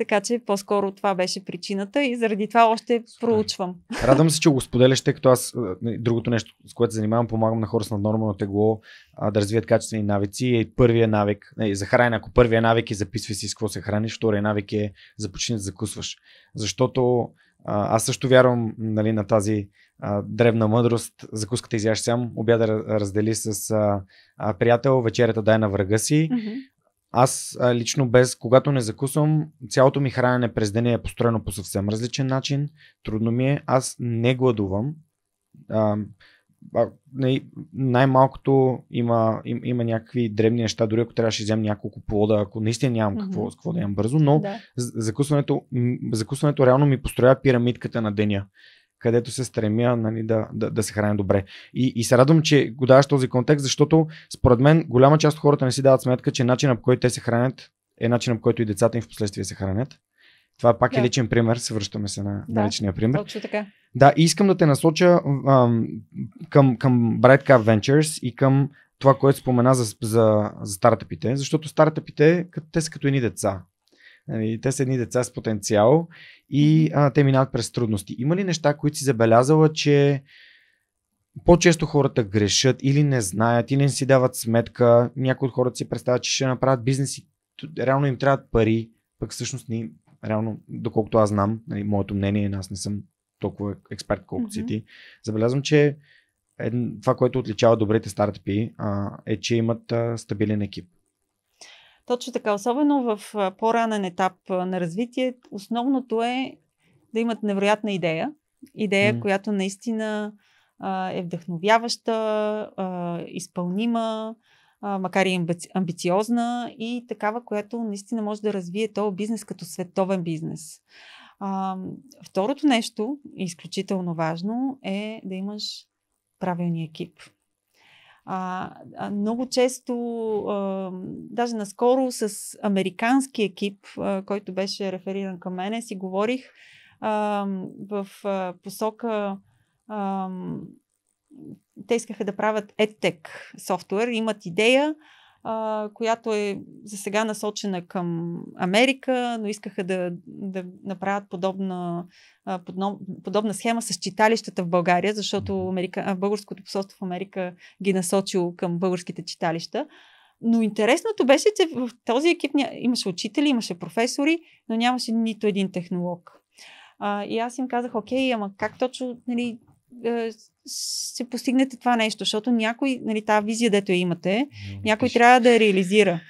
Така че по-скоро това беше причината и заради това още проучвам. Радвам се, че го споделяш, тъй като аз нали, другото нещо, с което занимавам, помагам на хора с наднормално тегло а, да развият качествени навици. И първия навик, не, нали, за хранене, ако първия навик е записвай си с какво се храниш, втория навик е започни да закусваш. Защото а, аз също вярвам нали, на тази а, древна мъдрост. Закуската изяш сам, обяда раздели с а, а, приятел, вечерята дай на врага си. Mm-hmm. Аз а, лично без, когато не закусвам, цялото ми хранене през деня е построено по съвсем различен начин. Трудно ми е. Аз не гладувам. А, нали, най-малкото има, им, има някакви дребни неща, дори ако трябваше да взема няколко плода, ако наистина нямам mm-hmm. какво, какво да имам бързо, но да. закусването, закусването реално ми построя пирамидката на деня където се стремя нали, да, да, да се храня добре. И, и се радвам, че го даваш този контекст, защото според мен голяма част от хората не си дават сметка, че начинът по който те се хранят е начинът по който и децата им в последствие се хранят. Това пак е да. е личен пример, се връщаме се на, да, на личния пример. Точно така. Да, и искам да те насоча ам, към, към Bright Cup Ventures и към това, което спомена за, за, за стартъпите, защото стартъпите те са като едни деца. Нали, те са едни деца с потенциал и а, те минават през трудности. Има ли неща, които си забелязала, че по-често хората грешат или не знаят, или не си дават сметка. Някои от хората си представят, че ще направят бизнес и реално им трябват пари, пък всъщност не им, реално, доколкото аз знам, нали, моето мнение, аз не съм толкова експерт, колкото mm-hmm. си ти, забелязвам, че едно, това, което отличава добрите стартапи, а, е, че имат а, стабилен екип. Точно така, особено в по-ранен етап на развитие, основното е да имат невероятна идея. Идея, mm. която наистина а, е вдъхновяваща, а, изпълнима, а, макар и амбициозна и такава, която наистина може да развие този бизнес като световен бизнес. А, второто нещо, изключително важно, е да имаш правилния екип. А, а много често, а, даже наскоро с американски екип, а, който беше рефериран към мене, си говорих а, в а, посока. А, те искаха да правят EdTech софтуер, имат идея, а, която е за сега насочена към Америка, но искаха да, да направят подобна, а, подно, подобна схема с читалищата в България, защото Америка, а, Българското посолство в Америка ги насочило към българските читалища. Но интересното беше, че в този екип имаше учители, имаше професори, но нямаше нито един технолог. А, и аз им казах, окей, ама как точно нали, е, се постигнете това нещо, защото някой, нали, тази визия, дето я имате, някой трябва да я реализира.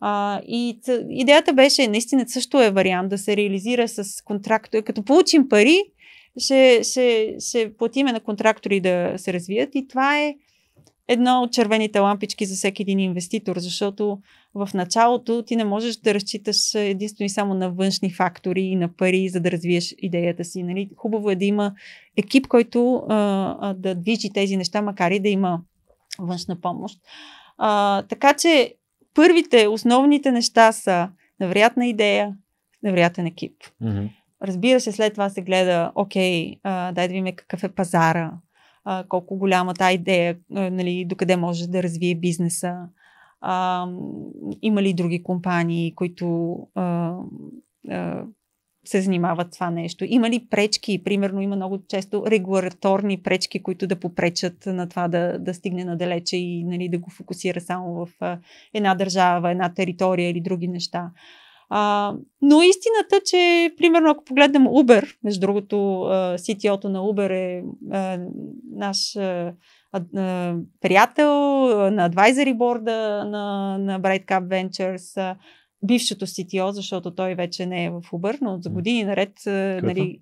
А, и цъ... идеята беше, наистина също е вариант да се реализира с контрактори. Е, като получим пари, ще, ще, ще платиме на контрактори да се развият и това е едно от червените лампички за всеки един инвеститор, защото в началото ти не можеш да разчиташ единствено и само на външни фактори и на пари, за да развиеш идеята си. Нали? Хубаво е да има екип, който а, а, да движи тези неща, макар и да има външна помощ. А, така че първите, основните неща са невероятна идея, невероятен екип. Mm-hmm. Разбира се, след това се гледа, окей, а, дай да видим какъв е пазара, а, колко голяма та идея, а, нали, докъде може да развие бизнеса. А, има ли други компании, които а, а, се занимават това нещо? Има ли пречки? Примерно има много често регулаторни пречки, които да попречат на това да, да стигне надалече и нали, да го фокусира само в една държава, една територия или други неща. А, но истината, че примерно ако погледнем Uber, между другото CTO-то на Uber е а, наш а, а, приятел на адвайзери борда на, на Bright Cup Ventures, Бившото CTO, защото той вече не е в Uber, но за години наред е, нали,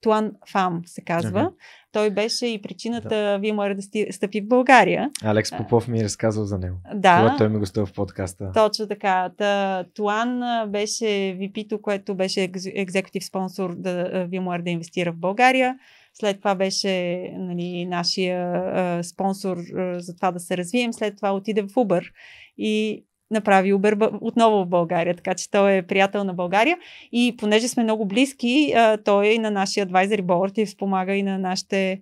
Туан Фам се казва. Ага. Той беше и причината да. VMware да стъпи в България. Алекс Попов ми е разказал за него. Да. Това той ми го в подкаста. Точно така. Та, Туан беше vp което беше екзекутив спонсор да VMware да инвестира в България. След това беше нали, нашия а, спонсор а, за това да се развием. След това отиде в Uber и направи Uber отново в България, така че той е приятел на България и понеже сме много близки, той е и на нашия advisory board и спомага и на нашите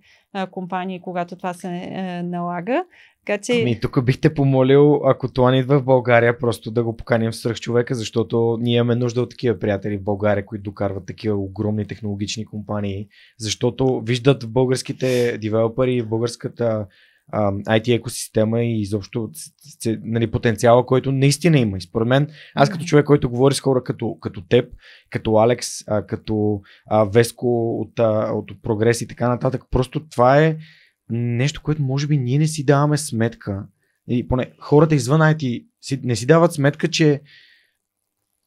компании, когато това се е, налага. Така че... Ами, тук бих те помолил, ако не идва в България, просто да го поканим в свръх човека, защото ние имаме нужда от такива приятели в България, които докарват такива огромни технологични компании, защото виждат в българските девелопери и българската а, IT екосистема и изобщо нали, потенциала, който наистина има. И според мен, аз като човек, който говори с хора като, като теб, като Алекс, а, като а, Веско от, а, от Прогрес и така нататък, просто това е нещо, което може би ние не си даваме сметка. И поне хората извън IT си, не си дават сметка, че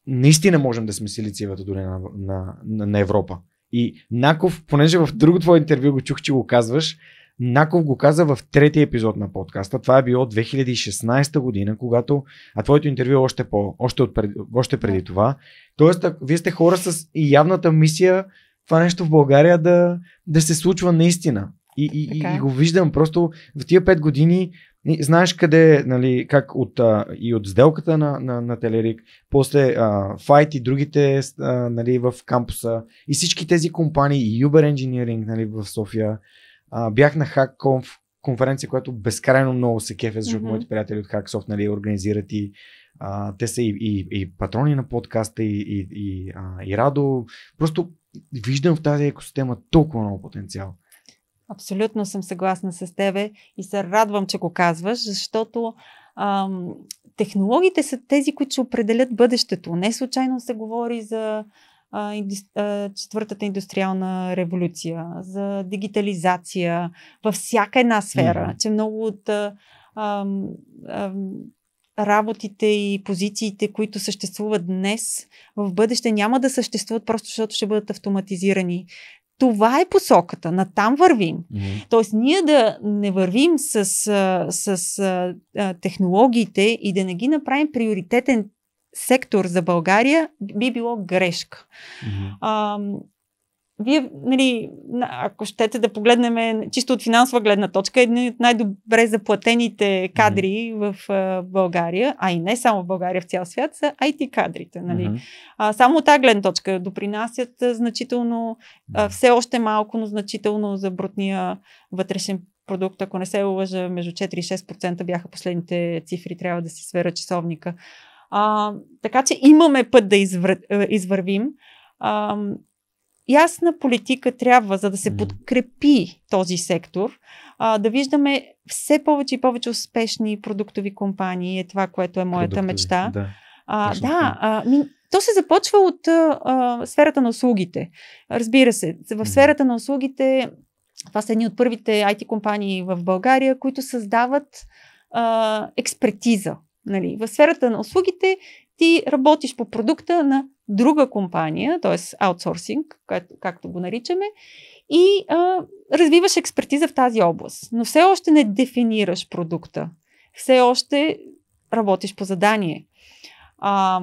наистина можем да сме силициевата долина на, на, на Европа. И Наков, понеже в друго твое интервю го чух, че го казваш, Наков го каза в третия епизод на подкаста. Това е било 2016 година, когато. А твоето интервю е още, по, още, от пред, още преди да. това. Тоест, вие сте хора с явната мисия това нещо в България да, да се случва наистина. И, и, и, е. и го виждам. Просто в тия 5 години знаеш къде, нали, как от, а, и от сделката на, на, на Телерик, после а, Fight и другите а, нали, в кампуса, и всички тези компании, и Uber Engineering нали, в София, а, бях на HackConf конференция, която безкрайно много се кефе, защото mm-hmm. моите приятели от HackSoft нали, организират и а, те са и, и, и патрони на подкаста, и, и, и, а, и Радо. Просто виждам в тази екосистема толкова много потенциал. Абсолютно съм съгласна с тебе и се радвам, че го казваш, защото ам, технологиите са тези, които ще определят бъдещето. Не случайно се говори за четвъртата индустриална революция, за дигитализация във всяка една сфера, mm-hmm. че много от а, а, работите и позициите, които съществуват днес, в бъдеще няма да съществуват просто защото ще бъдат автоматизирани. Това е посоката. На там вървим. Mm-hmm. Тоест, ние да не вървим с, с, с технологиите и да не ги направим приоритетен сектор за България, би било грешка. Mm-hmm. А, вие, нали, ако щете да погледнем чисто от финансова гледна точка, едни от най-добре заплатените кадри mm-hmm. в а, България, а и не само в България, в цял свят, са IT кадрите. Нали? Mm-hmm. А, само от тази гледна точка допринасят а, значително, а, все още малко, но значително за брутния вътрешен продукт. Ако не се лъжа, между 4 и 6% бяха последните цифри, трябва да си сфера часовника. А, така че имаме път да извър... Е, извървим. А, ясна политика трябва, за да се подкрепи този сектор, а, да виждаме все повече и повече успешни продуктови компании. Е това, което е моята продуктови, мечта. Да, а, да а, ми, то се започва от а, сферата на услугите. Разбира се, в сферата на услугите това са едни от първите IT компании в България, които създават а, експертиза. Нали, в сферата на услугите ти работиш по продукта на друга компания, т.е. аутсорсинг, както, както го наричаме, и а, развиваш експертиза в тази област. Но все още не дефинираш продукта. Все още работиш по задание. А,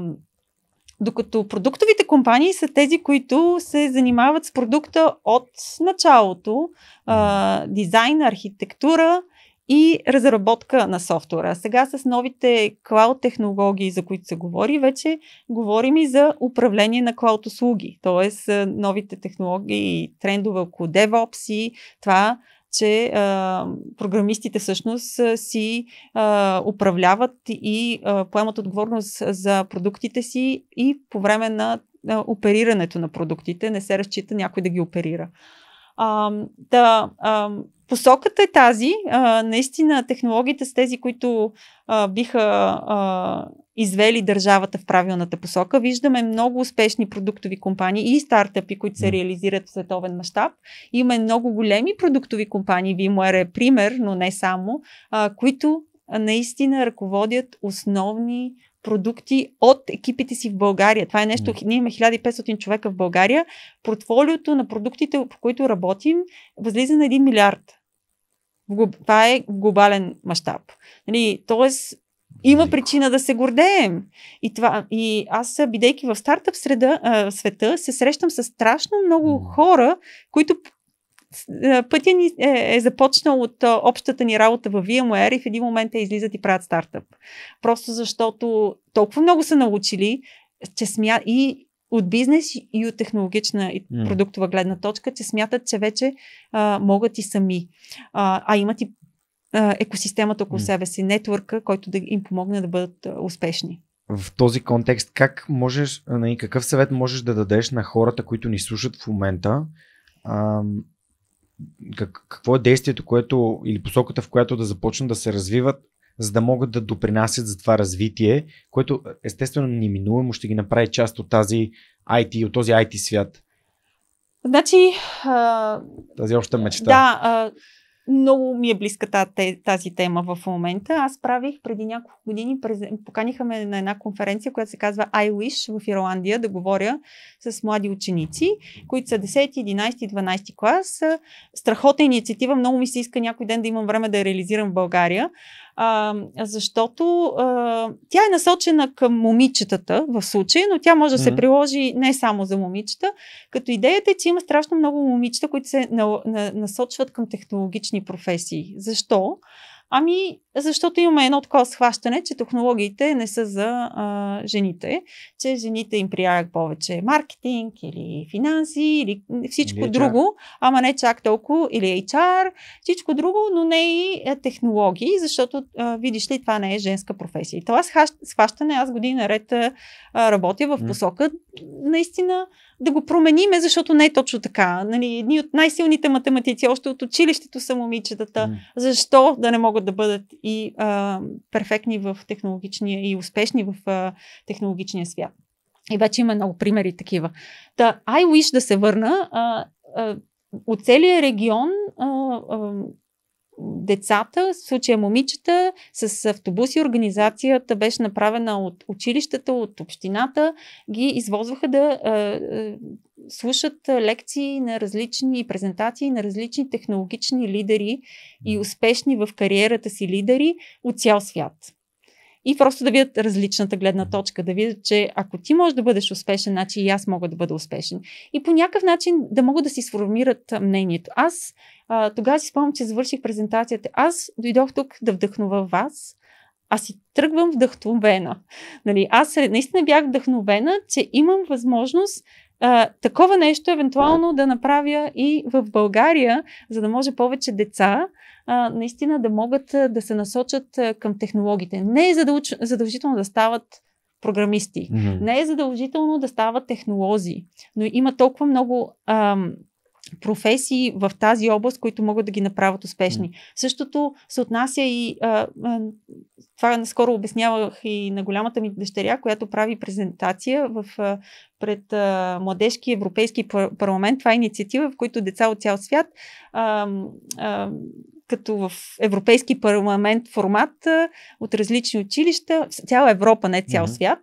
докато продуктовите компании са тези, които се занимават с продукта от началото, а, дизайн, архитектура, и разработка на софтуера. Сега с новите клауд технологии, за които се говори, вече говорим и за управление на клауд услуги, т.е. новите технологии и трендове около DevOps и това че а, програмистите всъщност си а, управляват и а, поемат отговорност за продуктите си и по време на а, оперирането на продуктите не се разчита някой да ги оперира. А, да, а, посоката е тази. А, наистина технологиите са тези, които а, биха а, извели държавата в правилната посока. Виждаме много успешни продуктови компании и стартъпи, които се реализират в световен мащаб. Имаме много големи продуктови компании, VMware е пример, но не само, а, които наистина ръководят основни продукти от екипите си в България. Това е нещо, ние имаме 1500 човека в България. Портфолиото на продуктите, по които работим, възлиза на 1 милиард. Това е глобален мащаб. Нали, тоест, има причина да се гордеем. И, това, и аз, бидейки в стартъп среда, а, света, се срещам с страшно много хора, които е, пътя ни е, е започнал от общата ни работа в VMware и в един момент те излизат и правят стартъп. Просто защото толкова много са научили, че смя... и от бизнес и от технологична и продуктова гледна точка, че смятат, че вече а, могат и сами. А, а имат и а, екосистемата около себе си, нетворка, който да им помогне да бъдат а, успешни в този контекст, как можеш, нали, какъв съвет можеш да дадеш на хората, които ни слушат в момента, как, какво е действието, което или посоката, в която да започнат да се развиват, за да могат да допринасят за това развитие, което естествено неминуемо ще ги направи част от тази IT, от този IT свят. Значи. А... Тази обща мечта. Да. А много ми е близка тази тема в момента. Аз правих преди няколко години, поканиха ме на една конференция, която се казва I Wish в Ирландия, да говоря с млади ученици, които са 10, 11, 12 клас. Страхотна инициатива, много ми се иска някой ден да имам време да я реализирам в България. А, защото а, тя е насочена към момичетата в случая, но тя може да се приложи не само за момичета, като идеята е, че има страшно много момичета, които се на, на, насочват към технологични професии. Защо? Ами, защото имаме едно такова схващане, че технологиите не са за а, жените, че жените им прилагат повече маркетинг или финанси или всичко или друго, ама не чак толкова, или HR, всичко друго, но не и технологии, защото, а, видиш ли, това не е женска професия. И това схващане аз години наред а, работя в посока, наистина, да го промениме, защото не е точно така. Нали, едни от най-силните математици, още от училището са момичетата. Mm. Защо да не могат да бъдат и а, перфектни в технологичния и успешни в а, технологичния свят? И вече има много примери такива. Та, I wish да се върна. А, а, от целия регион а, а, децата, в случая момичета, с автобуси организацията беше направена от училищата, от общината, ги извозваха да а, а, слушат лекции на различни презентации на различни технологични лидери и успешни в кариерата си лидери от цял свят и просто да видят различната гледна точка, да видят, че ако ти можеш да бъдеш успешен, значи и аз мога да бъда успешен. И по някакъв начин да могат да си сформират мнението. Аз а, тогава си спомням, че завърших презентацията. Аз дойдох тук да вдъхнува вас, аз си тръгвам вдъхновена. Нали, аз наистина бях вдъхновена, че имам възможност а, такова нещо евентуално да направя и в България, за да може повече деца а, наистина да могат да се насочат а, към технологите. Не е задълж, задължително да стават програмисти, mm-hmm. не е задължително да стават технолози, но има толкова много ам, професии в тази област, които могат да ги направят успешни. Mm. Същото се отнася и а, а, това наскоро обяснявах и на голямата ми дъщеря, която прави презентация в, а, пред а, Младежки Европейски парламент. Това е инициатива, в които деца от цял свят а, а, като в Европейски парламент формат от различни училища, цяла Европа, не цял mm-hmm. свят,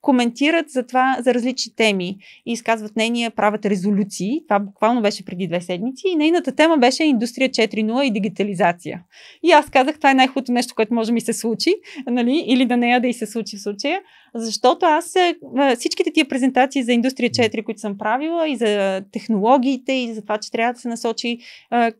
коментират за това, за различни теми и изказват нейния, правят резолюции. Това буквално беше преди две седмици и нейната тема беше Индустрия 4.0 и дигитализация. И аз казах, това е най-хубавото нещо, което може да ми се случи, нали? или да нея да и се случи в случая, защото аз е, е, всичките тия презентации за Индустрия 4, които съм правила и за технологиите и за това, че трябва да се насочи е,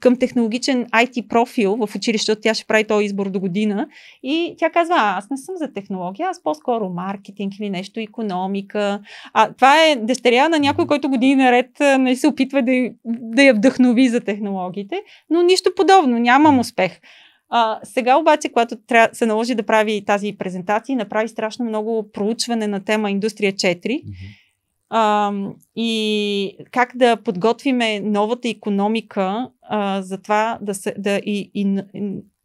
към технологичен IT профил в училището, тя ще прави този избор до година. И тя казва, аз не съм за технология, аз по-скоро маркетинг или нещо, економика. А това е дъщеря на някой, който години наред не нали, се опитва да, да я вдъхнови за технологиите, но нищо подобно, нямам успех. А, сега обаче, когато тря... се наложи да прави тази презентация, направи страшно много проучване на тема Индустрия 4. Mm-hmm а, и как да подготвиме новата економика а, за това да се, да и, и,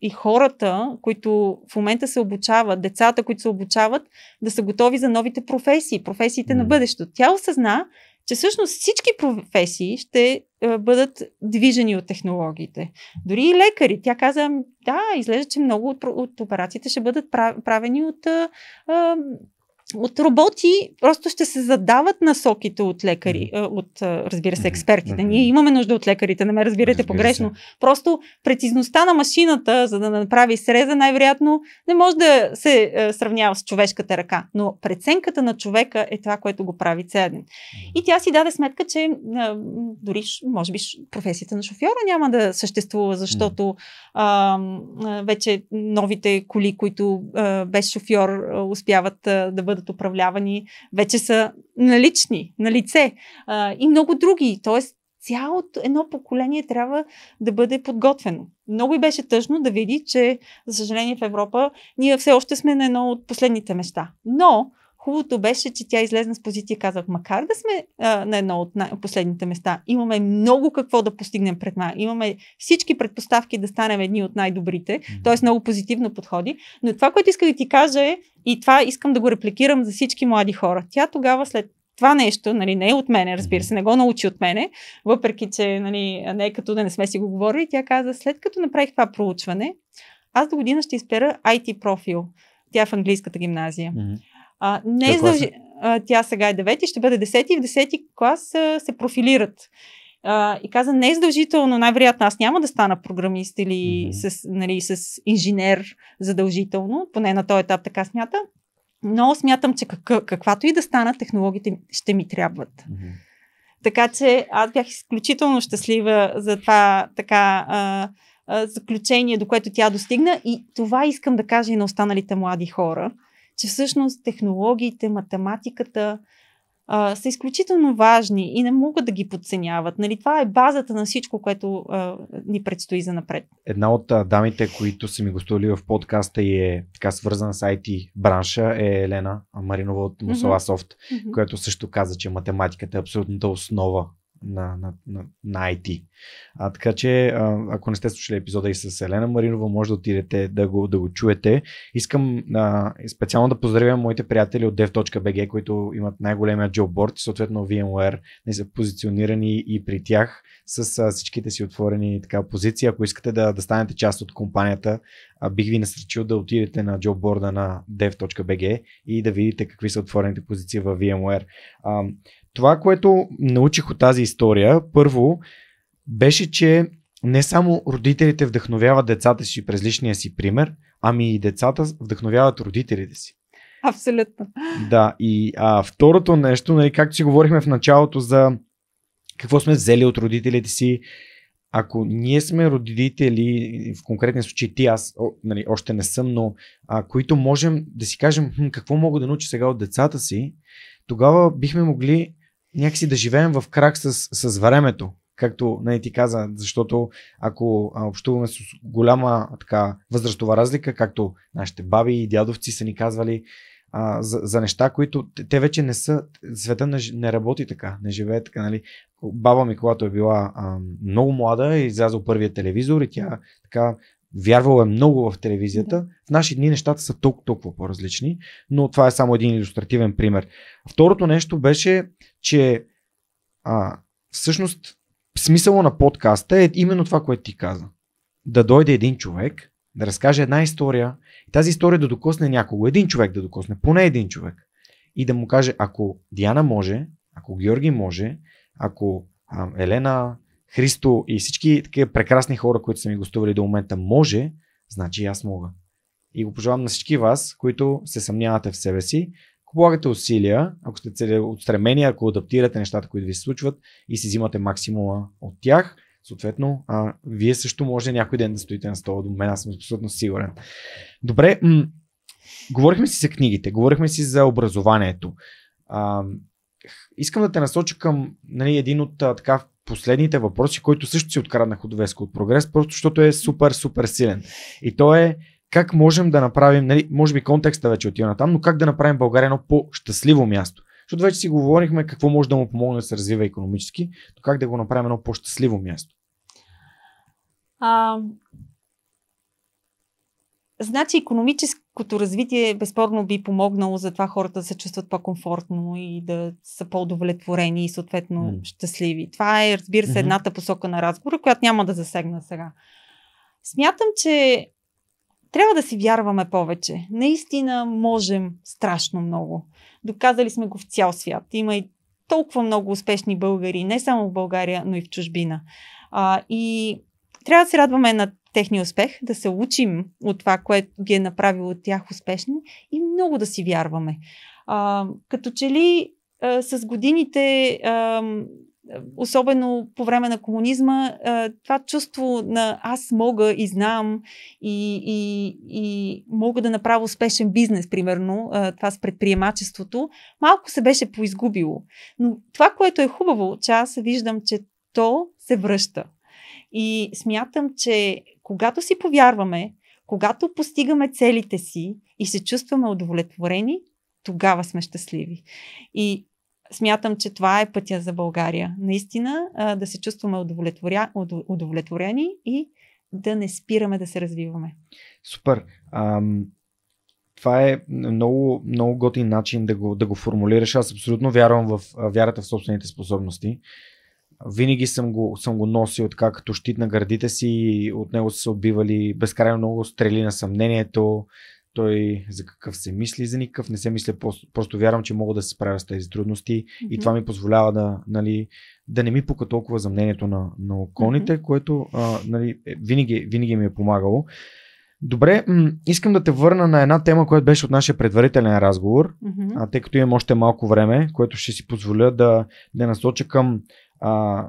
и хората, които в момента се обучават, децата, които се обучават, да са готови за новите професии, професиите mm. на бъдещето. Тя осъзна, че всъщност всички професии ще бъдат движени от технологиите. Дори и лекари. Тя каза, ами, да, изглежда, че много от, от операциите ще бъдат правени от а, от роботи просто ще се задават насоките от лекари, е, от, е, разбира се, експертите. Ние имаме нужда от лекарите, не ме разбирате разбира погрешно. Се. Просто прецизността на машината, за да направи среза, най-вероятно не може да се е, сравнява с човешката ръка. Но преценката на човека е това, което го прави ценен. И тя си даде сметка, че дори, може би, професията на шофьора няма да съществува, защото а, вече новите коли, които а, без шофьор успяват а, да бъдат бъдат управлявани, вече са налични, на лице а, и много други. Тоест, цялото едно поколение трябва да бъде подготвено. Много и беше тъжно да види, че, за съжаление, в Европа ние все още сме на едно от последните места. Но Хубавото беше, че тя излезна с позиция и каза: макар да сме а, на едно от най- последните места, имаме много какво да постигнем пред нас. Имаме всички предпоставки да станем едни от най-добрите, т.е. много позитивно подходи. Но това, което иска да ти кажа е, и това искам да го репликирам за всички млади хора. Тя тогава след това нещо, нали, не е от мене, разбира се, не го научи от мене, въпреки че нали, не е като да не сме си го говорили, тя каза, след като направих това проучване, аз до година ще изпера IT профил. Тя е в английската гимназия. Mm-hmm. А, не е а, тя сега е 9, ще бъде 10 и в 10 клас а, се профилират. А, и каза, не е задължително, най-вероятно аз няма да стана програмист или mm-hmm. с, нали, с инженер задължително, поне на този етап така смята, но смятам, че как, каквато и да стана, технологиите ще ми трябват. Mm-hmm. Така че аз бях изключително щастлива за това така а, а, заключение, до което тя достигна и това искам да кажа и на останалите млади хора че всъщност технологиите, математиката а, са изключително важни и не могат да ги подценяват. Нали, това е базата на всичко, което а, ни предстои за напред. Една от а, дамите, които са ми гостували в подкаста и е така свързана с IT бранша е Елена Маринова от Мусала Софт, mm-hmm. която също каза, че математиката е абсолютната основа на, на, на, на IT. А, така че, а, ако не сте слушали епизода и с Елена Маринова, може да отидете да го, да го чуете. Искам а, специално да поздравя моите приятели от dev.bg, които имат най-големия джобборд, съответно VMware, не нали, са позиционирани и при тях с а, всичките си отворени така, позиции. Ако искате да, да станете част от компанията, а, бих ви насръчил да отидете на джобборда на dev.bg и да видите какви са отворените позиции в VMware. А, това, което научих от тази история, първо, беше, че не само родителите вдъхновяват децата си през личния си пример, ами и децата вдъхновяват родителите си. Абсолютно. Да, и а, второто нещо, нали, както си говорихме в началото за какво сме взели от родителите си, ако ние сме родители, в конкретния случай ти, аз о, нали, още не съм, но а, които можем да си кажем хм, какво мога да науча сега от децата си, тогава бихме могли някакси да живеем в крак с, с времето, както не ти каза, защото ако общуваме с голяма така, възрастова разлика, както нашите баби и дядовци са ни казвали а, за, за неща, които те вече не са, света не, не работи така, не живее така. Нали. Баба ми, когато е била а, много млада, е първия телевизор и тя така вярвал е много в телевизията. Да. В наши дни нещата са толкова, толкова по-различни, но това е само един иллюстративен пример. Второто нещо беше, че а, всъщност смисъла на подкаста е именно това, което ти каза. Да дойде един човек, да разкаже една история и тази история да докосне някого. Един човек да докосне, поне един човек. И да му каже, ако Диана може, ако Георги може, ако а, Елена, Христо и всички такива прекрасни хора, които са ми гостували до момента, може, значи аз мога. И го пожелавам на всички вас, които се съмнявате в себе си, ако полагате усилия, ако сте отстремени, ако адаптирате нещата, които ви се случват и си взимате максимума от тях, съответно, а, вие също може някой ден да стоите на стола до мен, аз съм абсолютно сигурен. Добре, м- говорихме си за книгите, говорихме си за образованието. А, искам да те насоча към нали, един от а, така последните въпроси, който също си откраднах от Веско от Прогрес, просто защото е супер, супер силен. И то е как можем да направим, нали, може би контекста вече отива на там, но как да направим България едно по-щастливо място. Защото вече си говорихме какво може да му помогне да се развива економически, но как да го направим едно по-щастливо място. А, значи, економически като развитие безспорно би помогнало за това хората да се чувстват по-комфортно и да са по-удовлетворени и съответно mm. щастливи. Това е, разбира се, едната посока на разговора, която няма да засегна сега. Смятам, че трябва да си вярваме повече. Наистина можем страшно много. Доказали сме го в цял свят. Има и толкова много успешни българи, не само в България, но и в чужбина. А, и трябва да се радваме на техния успех, да се учим от това, което ги е направило от тях успешни и много да си вярваме. А, като че ли а, с годините, а, особено по време на комунизма, а, това чувство на аз мога и знам и, и, и мога да направя успешен бизнес, примерно, а, това с предприемачеството, малко се беше поизгубило. Но това, което е хубаво, че аз виждам, че то се връща. И смятам, че когато си повярваме, когато постигаме целите си и се чувстваме удовлетворени, тогава сме щастливи. И смятам, че това е пътя за България. Наистина да се чувстваме удовлетворя... удовлетворени и да не спираме да се развиваме. Супер. Ам, това е много, много готин начин да го, да го формулираш. Аз абсолютно вярвам в вярата в собствените способности. Винаги съм го, съм го носил така като щит на гърдите си и от него са се отбивали безкрайно много стрели на съмнението. Той за какъв се мисли, за никакъв не се мисля, просто, просто вярвам, че мога да се справя с тези трудности mm-hmm. и това ми позволява да, нали, да не ми пука толкова за мнението на, на околните, mm-hmm. което а, нали, е, винаги, винаги ми е помагало. Добре, м- искам да те върна на една тема, която беше от нашия предварителен разговор, mm-hmm. а, тъй като имам още малко време, което ще си позволя да, да насоча към а,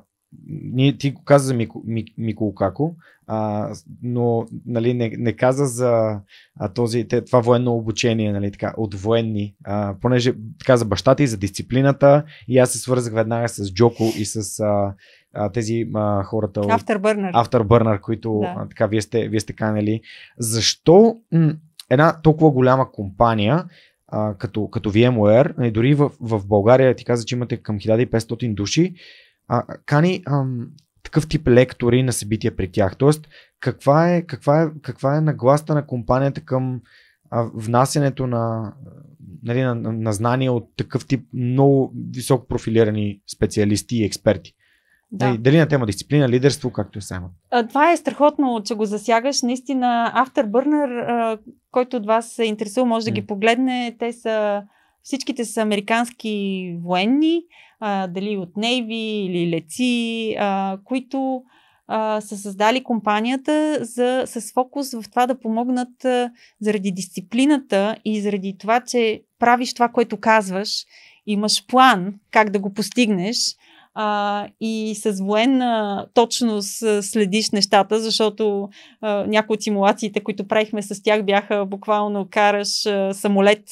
ние, ти го каза за Мико, Мико Лукако, а, но нали, не, не каза за а, този, те, това военно обучение нали, така, от военни, а, понеже така за бащата и за дисциплината и аз се свързах веднага с Джоко и с а, а, тези а, хората от Afterburner, Afterburner които да. а, така, вие, сте, вие сте канали. Защо м- една толкова голяма компания а, като, като VMware, нали, дори в, в България ти каза, че имате към 1500 души, а, кани ам, такъв тип лектори на събития при тях. Тоест, каква е, каква е, каква е нагласта на компанията към а, внасянето на, нали, на, на, на знания от такъв тип много високо профилирани специалисти и експерти? Да. Нали, дали на тема дисциплина, лидерство, както е само. Това е страхотно, че го засягаш. Наистина, Afterburner, който от вас се е интересува, може да ги погледне. Те са, всичките са американски военни, а, дали от Navy или леци, а, които а, са създали компанията за, с фокус в това да помогнат а, заради дисциплината и заради това, че правиш това, което казваш, имаш план как да го постигнеш – а, и с военна точност следиш нещата, защото а, някои от симулациите, които правихме с тях, бяха буквално караш а, самолет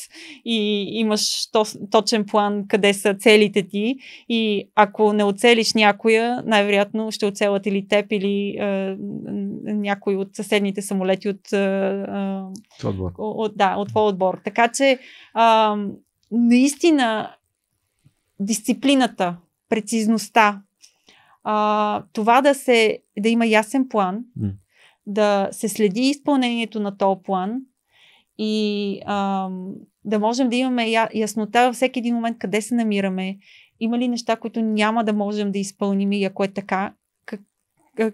и имаш то, точен план къде са целите ти и ако не оцелиш някоя, най-вероятно ще оцелят или теб, или а, някой от съседните самолети от, а, отбор. от, да, от твой отбор. Така че а, наистина дисциплината прецизността, а, това да, се, да има ясен план, mm. да се следи изпълнението на този план и а, да можем да имаме я, яснота във всеки един момент къде се намираме, има ли неща, които няма да можем да изпълним и ако е така, как,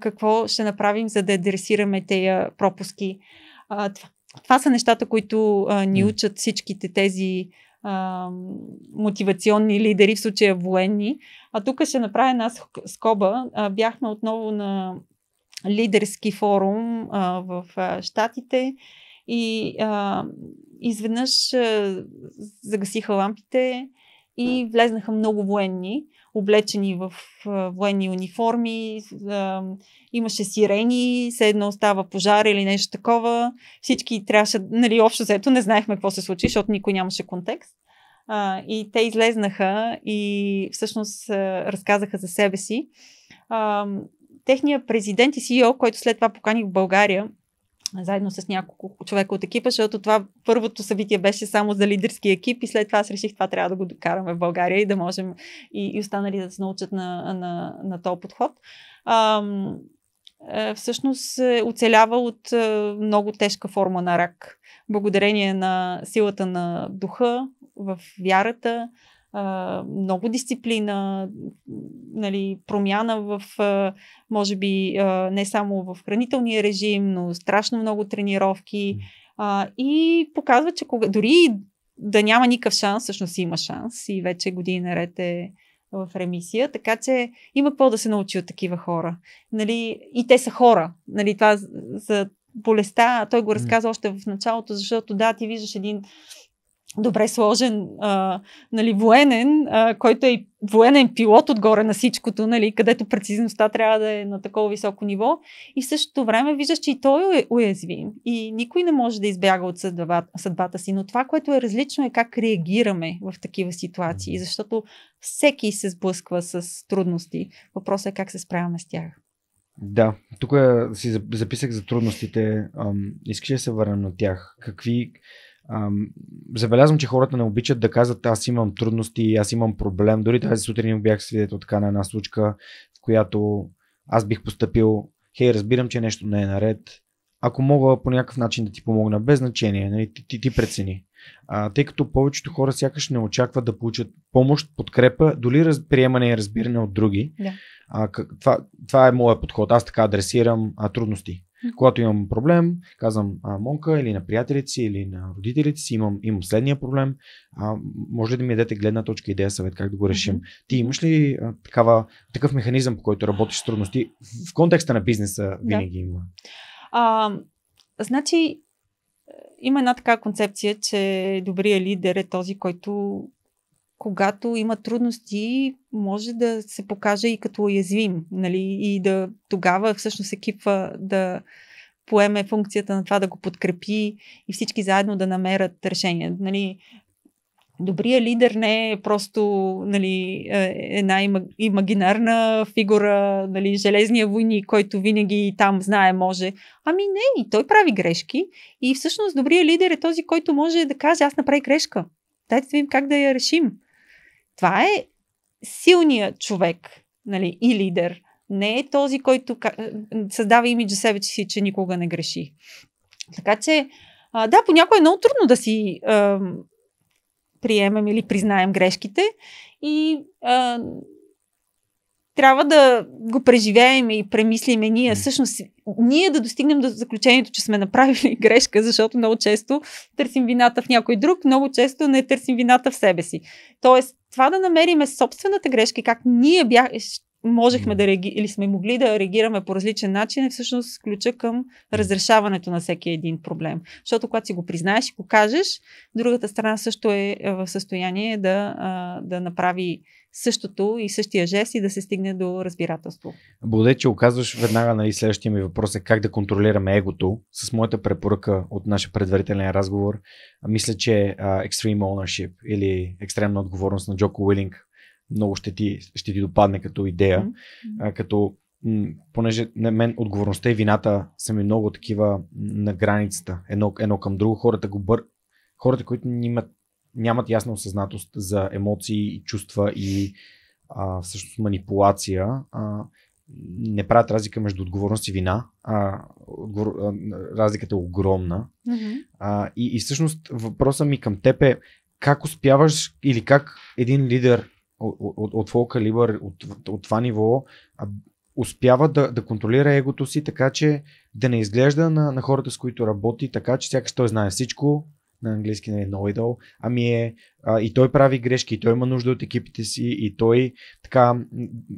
какво ще направим, за да адресираме тези пропуски. А, това, това са нещата, които а, ни учат всичките тези мотивационни лидери, в случая военни. А тук ще направя една скоба. А, бяхме отново на лидерски форум а, в а, Штатите и а, изведнъж а, загасиха лампите и влезнаха много военни, облечени в военни униформи, имаше сирени, все едно остава пожар или нещо такова. Всички трябваше, нали, общо заето не знаехме какво се случи, защото никой нямаше контекст. и те излезнаха и всъщност разказаха за себе си. техният президент и CEO, който след това поканих в България, заедно с няколко човека от екипа, защото това първото събитие беше само за лидерски екип и след това аз реших това трябва да го докараме в България и да можем и, и останали да се научат на, на, на този подход. Ам, е, всъщност оцелява от е, много тежка форма на рак. Благодарение на силата на духа, в вярата, много дисциплина, нали, промяна в, може би, не само в хранителния режим, но страшно много тренировки. и показва, че кога, дори да няма никакъв шанс, всъщност има шанс и вече години наред е в ремисия, така че има какво да се научи от такива хора. Нали, и те са хора. Нали, това за болестта, той го разказа още в началото, защото да, ти виждаш един добре сложен, а, нали, военен, а, който е и военен пилот отгоре на всичкото, нали, където прецизността трябва да е на такова високо ниво. И в същото време виждаш, че и той е уязвим. И никой не може да избяга от съдбата, съдбата си. Но това, което е различно е как реагираме в такива ситуации, защото всеки се сблъсква с трудности. Въпросът е как се справяме с тях. Да, тук си записах за трудностите. Искаш да се върна на тях. Какви, Ам, забелязвам, че хората не обичат да казват аз имам трудности, аз имам проблем. Дори тази сутрин бях свидетел така на една случка, в която аз бих поступил, хей, разбирам, че нещо не е наред. Ако мога по някакъв начин да ти помогна, без значение, нали, ти, ти, ти прецени. А, тъй като повечето хора сякаш не очакват да получат помощ, подкрепа, дори раз, приемане и разбиране от други. Да. А, това, това е моят подход. Аз така адресирам а, трудности. Когато имам проблем, казвам а, Монка или на приятелите си, или на родителите си, имам, имам следния проблем. А, може ли да ми дадете гледна точка, идея, съвет, как да го решим? Mm-hmm. Ти имаш ли а, такава, такъв механизъм, по който работиш с трудности? В контекста на бизнеса винаги да. има. А, значи, е, има една така концепция, че добрият лидер е този, който когато има трудности, може да се покаже и като уязвим. Нали? И да тогава всъщност екипа да поеме функцията на това да го подкрепи и всички заедно да намерят решение. Нали? добрия лидер не е просто нали, е, една имагинарна фигура, нали, железния войни, който винаги там знае може. Ами не, и той прави грешки. И всъщност добрия лидер е този, който може да каже, аз направи грешка. Дайте да видим как да я решим. Това е силният човек нали, и лидер. Не е този, който създава имиджа себе че си, че никога не греши. Така че, а, да, понякога е много трудно да си а, приемем или признаем грешките и а, трябва да го преживеем и премислиме ние. Всъщност, ние да достигнем до заключението, че сме направили (laughs) грешка, защото много често търсим вината в някой друг, много често не търсим вината в себе си. Тоест, това да намериме собствената грешка и как ние бях, можехме да реагираме или сме могли да реагираме по различен начин е всъщност ключа към разрешаването на всеки един проблем. Защото когато си го признаеш и го кажеш, другата страна също е, е в състояние да, да направи същото и същия жест и да се стигне до разбирателство. Благодаря, че оказваш веднага нали, следващия ми въпрос е как да контролираме егото. С моята препоръка от нашия предварителен разговор, мисля, че Extreme Ownership или екстремна отговорност на Джоко Уилинг много ще ти, ще ти допадне като идея. Mm-hmm. Като, понеже на мен отговорността и вината са ми много такива на границата, едно, едно към друго. Хората го бър... Хората, които нямат, нямат ясна осъзнатост за емоции и чувства и а, всъщност манипулация, а, не правят разлика между отговорност и вина. А, отговор, разликата е огромна. Mm-hmm. А, и, и всъщност въпросът ми към теб е как успяваш или как един лидер от, от, от калибър, от, от, от това ниво, а, успява да, да контролира егото си, така че да не изглежда на, на хората, с които работи, така че сякаш той знае всичко, на английски не нали, е know it ами е а, и той прави грешки, и той има нужда от екипите си, и той така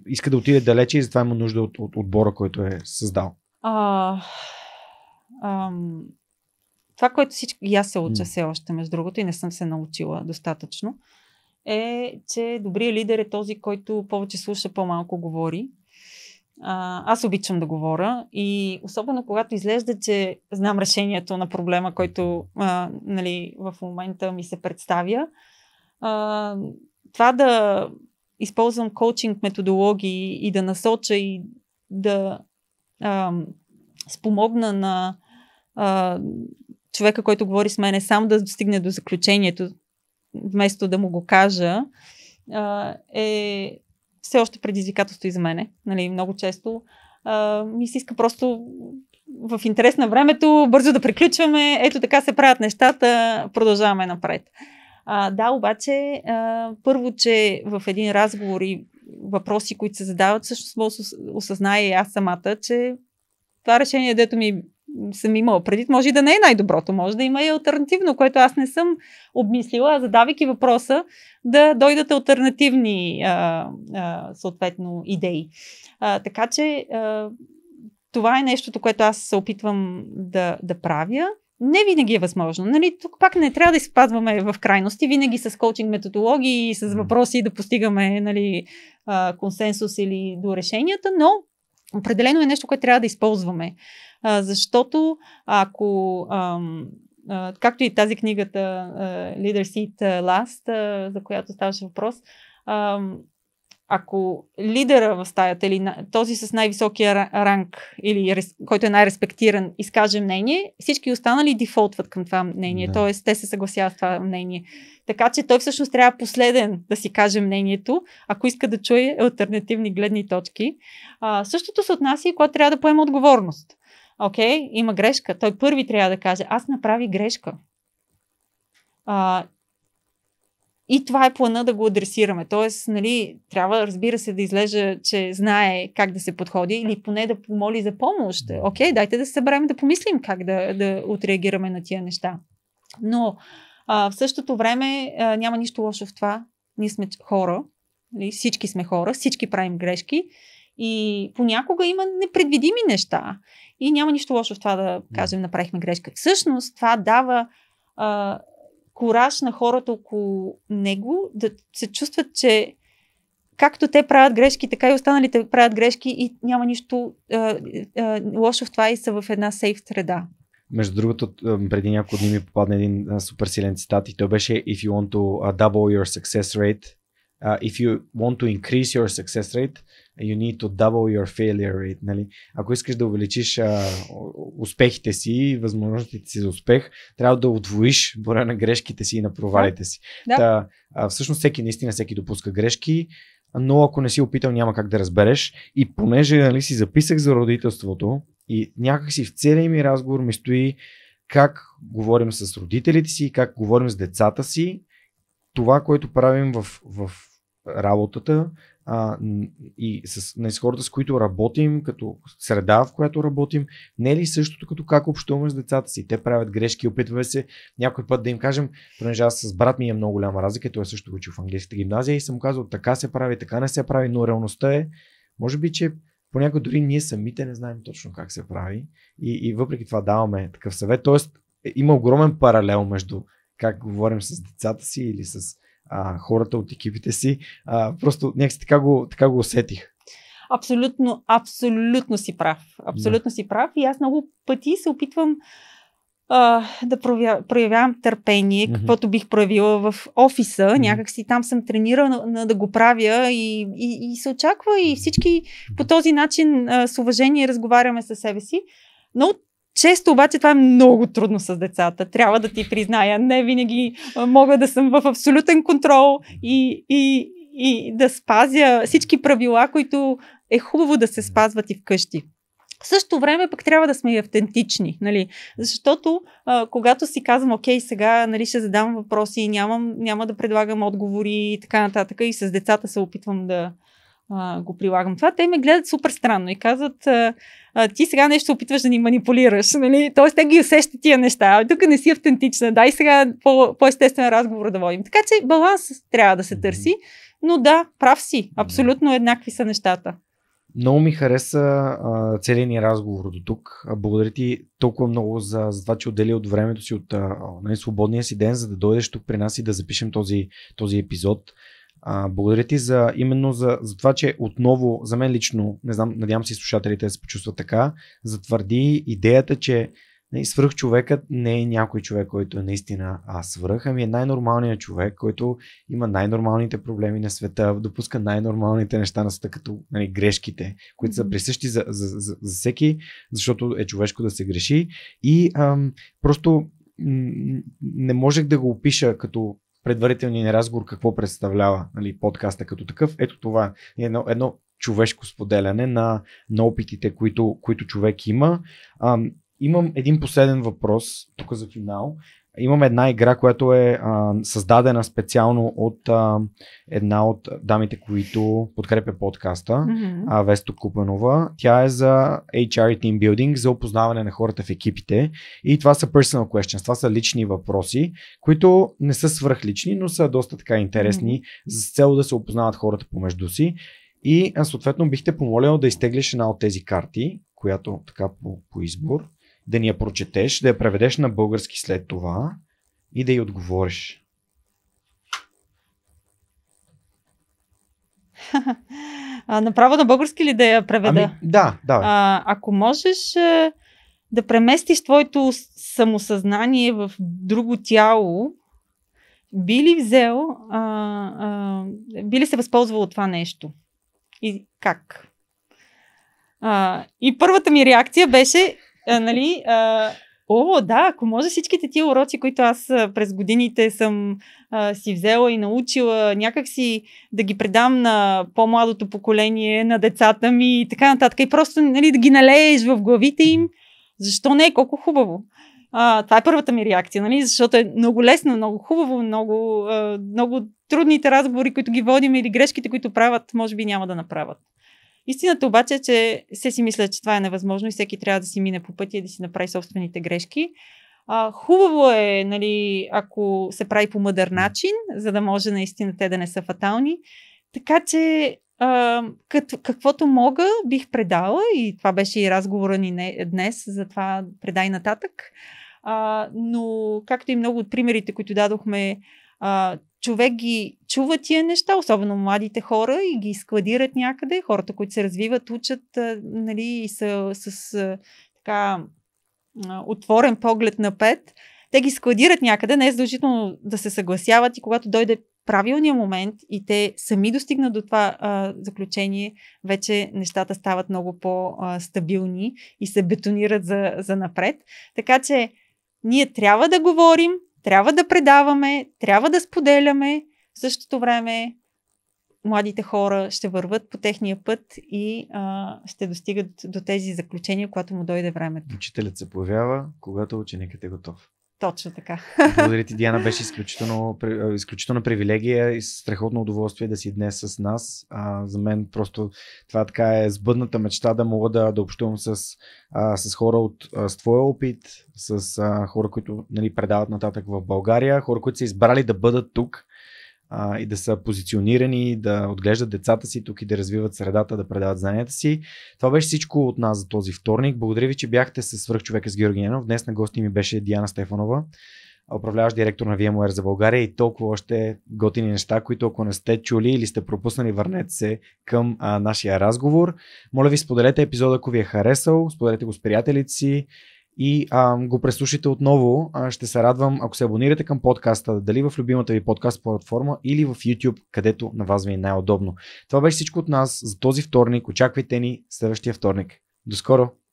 иска да отиде далече и затова има нужда от, от отбора, който е създал. А, ам, това, което всички... И аз се уча все още, между другото, и не съм се научила достатъчно е, че добрият лидер е този, който повече слуша, по-малко говори. А, аз обичам да говоря и особено когато изглежда, че знам решението на проблема, който а, нали, в момента ми се представя, а, това да използвам коучинг методологии и да насоча и да а, спомогна на а, човека, който говори с мене, сам да достигне до заключението, вместо да му го кажа, а, е все още предизвикателство и за мене. Нали, много често а, ми се иска просто в интерес на времето, бързо да приключваме, ето така се правят нещата, продължаваме напред. А, да, обаче, а, първо, че в един разговор и въпроси, които се задават, също осъзная и аз самата, че това решение, дето ми съм имала преди. може и да не е най-доброто, може да има и альтернативно, което аз не съм обмислила, задавайки въпроса да дойдат альтернативни а, а, съответно идеи. А, така че а, това е нещото, което аз се опитвам да, да правя. Не винаги е възможно. Нали, тук пак не трябва да изпадваме в крайности, винаги с коучинг методологии и с въпроси да постигаме нали, а, консенсус или до решенията, но определено е нещо, което трябва да използваме. А, защото ако ам, а, както и тази книгата а, Leader Seat Last, а, за която ставаше въпрос, ако лидера в стаята или този с най-високия ранг или който е най-респектиран изкаже мнение, всички останали дефолтват към това мнение, да. т.е. те се съгласяват с това мнение. Така че той всъщност трябва последен да си каже мнението, ако иска да чуе альтернативни гледни точки. А, същото се отнася и когато трябва да поема отговорност окей, okay, има грешка. Той първи трябва да каже, аз направи грешка. А, и това е плана да го адресираме. Тоест, нали, трябва, разбира се, да излежа, че знае как да се подходи или поне да помоли за помощ. Окей, okay, дайте да се съберем да помислим как да, да отреагираме на тия неща. Но а, в същото време а, няма нищо лошо в това. Ние сме хора, нали, всички сме хора, всички правим грешки и понякога има непредвидими неща. И няма нищо лошо в това да кажем, направихме грешка. Всъщност, това дава а, кораж на хората около него да се чувстват, че както те правят грешки, така и останалите правят грешки и няма нищо а, а, лошо в това и са в една сейф среда. Между другото, преди няколко дни ми попадна един супер силен цитат и той беше If you want to double your success rate, uh, if you want to increase your success rate, you need to double your failure rate. Нали? Ако искаш да увеличиш а, успехите си и възможностите си за успех, трябва да отвоиш броя на грешките си и на провалите си. Да. Та, а, всъщност всеки, наистина всеки допуска грешки, но ако не си опитал, няма как да разбереш. И понеже нали, си записах за родителството и някакси в целия ми разговор ми стои как говорим с родителите си, как говорим с децата си, това, което правим в, в работата а, и с, не, нали, с хората, с които работим, като среда, в която работим, не е ли същото като как общуваме с децата си? Те правят грешки, опитваме се някой път да им кажем, понеже аз с брат ми е много голяма разлика, той също учил в английската гимназия и съм казал, така се прави, така не се прави, но реалността е, може би, че понякога дори ние самите не знаем точно как се прави и, и въпреки това даваме такъв съвет. Тоест, е, има огромен паралел между как говорим с децата си или с а, хората от екипите си. А, просто някакси така го, така го усетих. Абсолютно, абсолютно си прав. Абсолютно да. си прав. И аз много пъти се опитвам а, да проявя, проявявам търпение, mm-hmm. каквото бих проявила в офиса. Mm-hmm. Някак си там съм тренирана на, да го правя и, и, и се очаква и всички по този начин а, с уважение разговаряме с себе си. Но често обаче това е много трудно с децата. Трябва да ти призная. Не винаги мога да съм в абсолютен контрол и, и, и да спазя всички правила, които е хубаво да се спазват и вкъщи. В същото време пък трябва да сме и автентични, нали? Защото а, когато си казвам, окей, сега нали, ще задам въпроси, нямам, няма да предлагам отговори и така нататък, и с децата се опитвам да, а, го прилагам това, те ме гледат супер странно и казват, а, а, ти сега нещо опитваш да ни манипулираш, нали? Тоест те ги усещат тия неща, а ами, тук е не си автентична, дай сега по, по-естествен разговор да водим. Така че баланс трябва да се търси, но да, прав си, абсолютно еднакви са нещата. Много ми хареса целият ни разговор до тук. Благодаря ти толкова много за, за това, че отдели от времето си, от най-свободния нали, си ден, за да дойдеш тук при нас и да запишем този, този епизод. А, благодаря ти за именно за, за това, че отново, за мен лично, не знам, надявам се слушателите да се почувстват така, затвърди идеята, че нали, свръх човекът не е някой човек, който е наистина а свръх, ами е най-нормалният човек, който има най-нормалните проблеми на света, допуска най-нормалните неща на света, като нали, грешките, които са присъщи за, за, за, за всеки, защото е човешко да се греши. И ам, просто м- не можех да го опиша като предварителния разговор какво представлява нали, подкаста като такъв. Ето това е едно, едно човешко споделяне на, на опитите, които, които човек има. А, имам един последен въпрос, тук за финал имаме една игра, която е а, създадена специално от а, една от дамите, които подкрепя подкаста, mm-hmm. а, Весто Купанова. Тя е за HR Team Building, за опознаване на хората в екипите. И това са personal questions, това са лични въпроси, които не са свръхлични, но са доста така интересни, mm-hmm. за цел да се опознават хората помежду си. И съответно бих те помолил да изтеглиш една от тези карти, която така по, по избор да ни я прочетеш, да я преведеш на български след това и да й отговориш. (laughs) А, направо на български ли да я преведа? Ами, да, да. А, ако можеш е, да преместиш твоето самосъзнание в друго тяло, би ли взел, а, а, би ли се възползвал от това нещо? И как? А, и първата ми реакция беше а, е, нали, а, О, да, ако може всичките тия уроци, които аз през годините съм а, си взела и научила, някак си да ги предам на по-младото поколение, на децата ми и така нататък. И просто нали, да ги налееш в главите им. Защо не? Колко хубаво. А, това е първата ми реакция, нали? защото е много лесно, много хубаво, много, а, много трудните разговори, които ги водим или грешките, които правят, може би няма да направят. Истината обаче е, че се си мисля, че това е невъзможно и всеки трябва да си мине по пътя и да си направи собствените грешки. А, хубаво е, нали, ако се прави по мъдър начин, за да може наистина те да не са фатални. Така че а, като, каквото мога, бих предала и това беше и разговора ни не, днес, затова предай нататък. А, но както и много от примерите, които дадохме, а, човек ги чува тия неща, особено младите хора, и ги складират някъде. Хората, които се развиват, учат нали, и са с така отворен поглед напред. Те ги складират някъде, не е задължително да се съгласяват и когато дойде правилния момент и те сами достигнат до това а, заключение, вече нещата стават много по-стабилни и се бетонират за, за напред. Така че ние трябва да говорим, трябва да предаваме, трябва да споделяме. В същото време младите хора ще върват по техния път и а, ще достигат до тези заключения, когато му дойде времето. Учителят се появява, когато ученикът е готов. Точно така. Благодаря ти, Диана. Беше изключително, изключително привилегия и страхотно удоволствие да си днес с нас. А, за мен просто това така е сбъдната мечта да мога да, да общувам с, а, с хора от, а, с твоя опит, с а, хора, които нали, предават нататък в България, хора, които са избрали да бъдат тук а, и да са позиционирани, да отглеждат децата си тук и да развиват средата, да предават знанията си. Това беше всичко от нас за този вторник. Благодаря ви, че бяхте с свърхчовека с Георги Ненов. Днес на гости ми беше Диана Стефанова, управляващ директор на VMware за България и толкова още готини неща, които ако не сте чули или сте пропуснали, върнете се към а, нашия разговор. Моля ви, споделете епизода, ако ви е харесал, споделете го с приятелите си, и а, го преслушайте отново. А, ще се радвам, ако се абонирате към подкаста, дали в любимата ви подкаст платформа или в YouTube, където на вас ви е най-удобно. Това беше всичко от нас за този вторник. Очаквайте ни следващия вторник. До скоро!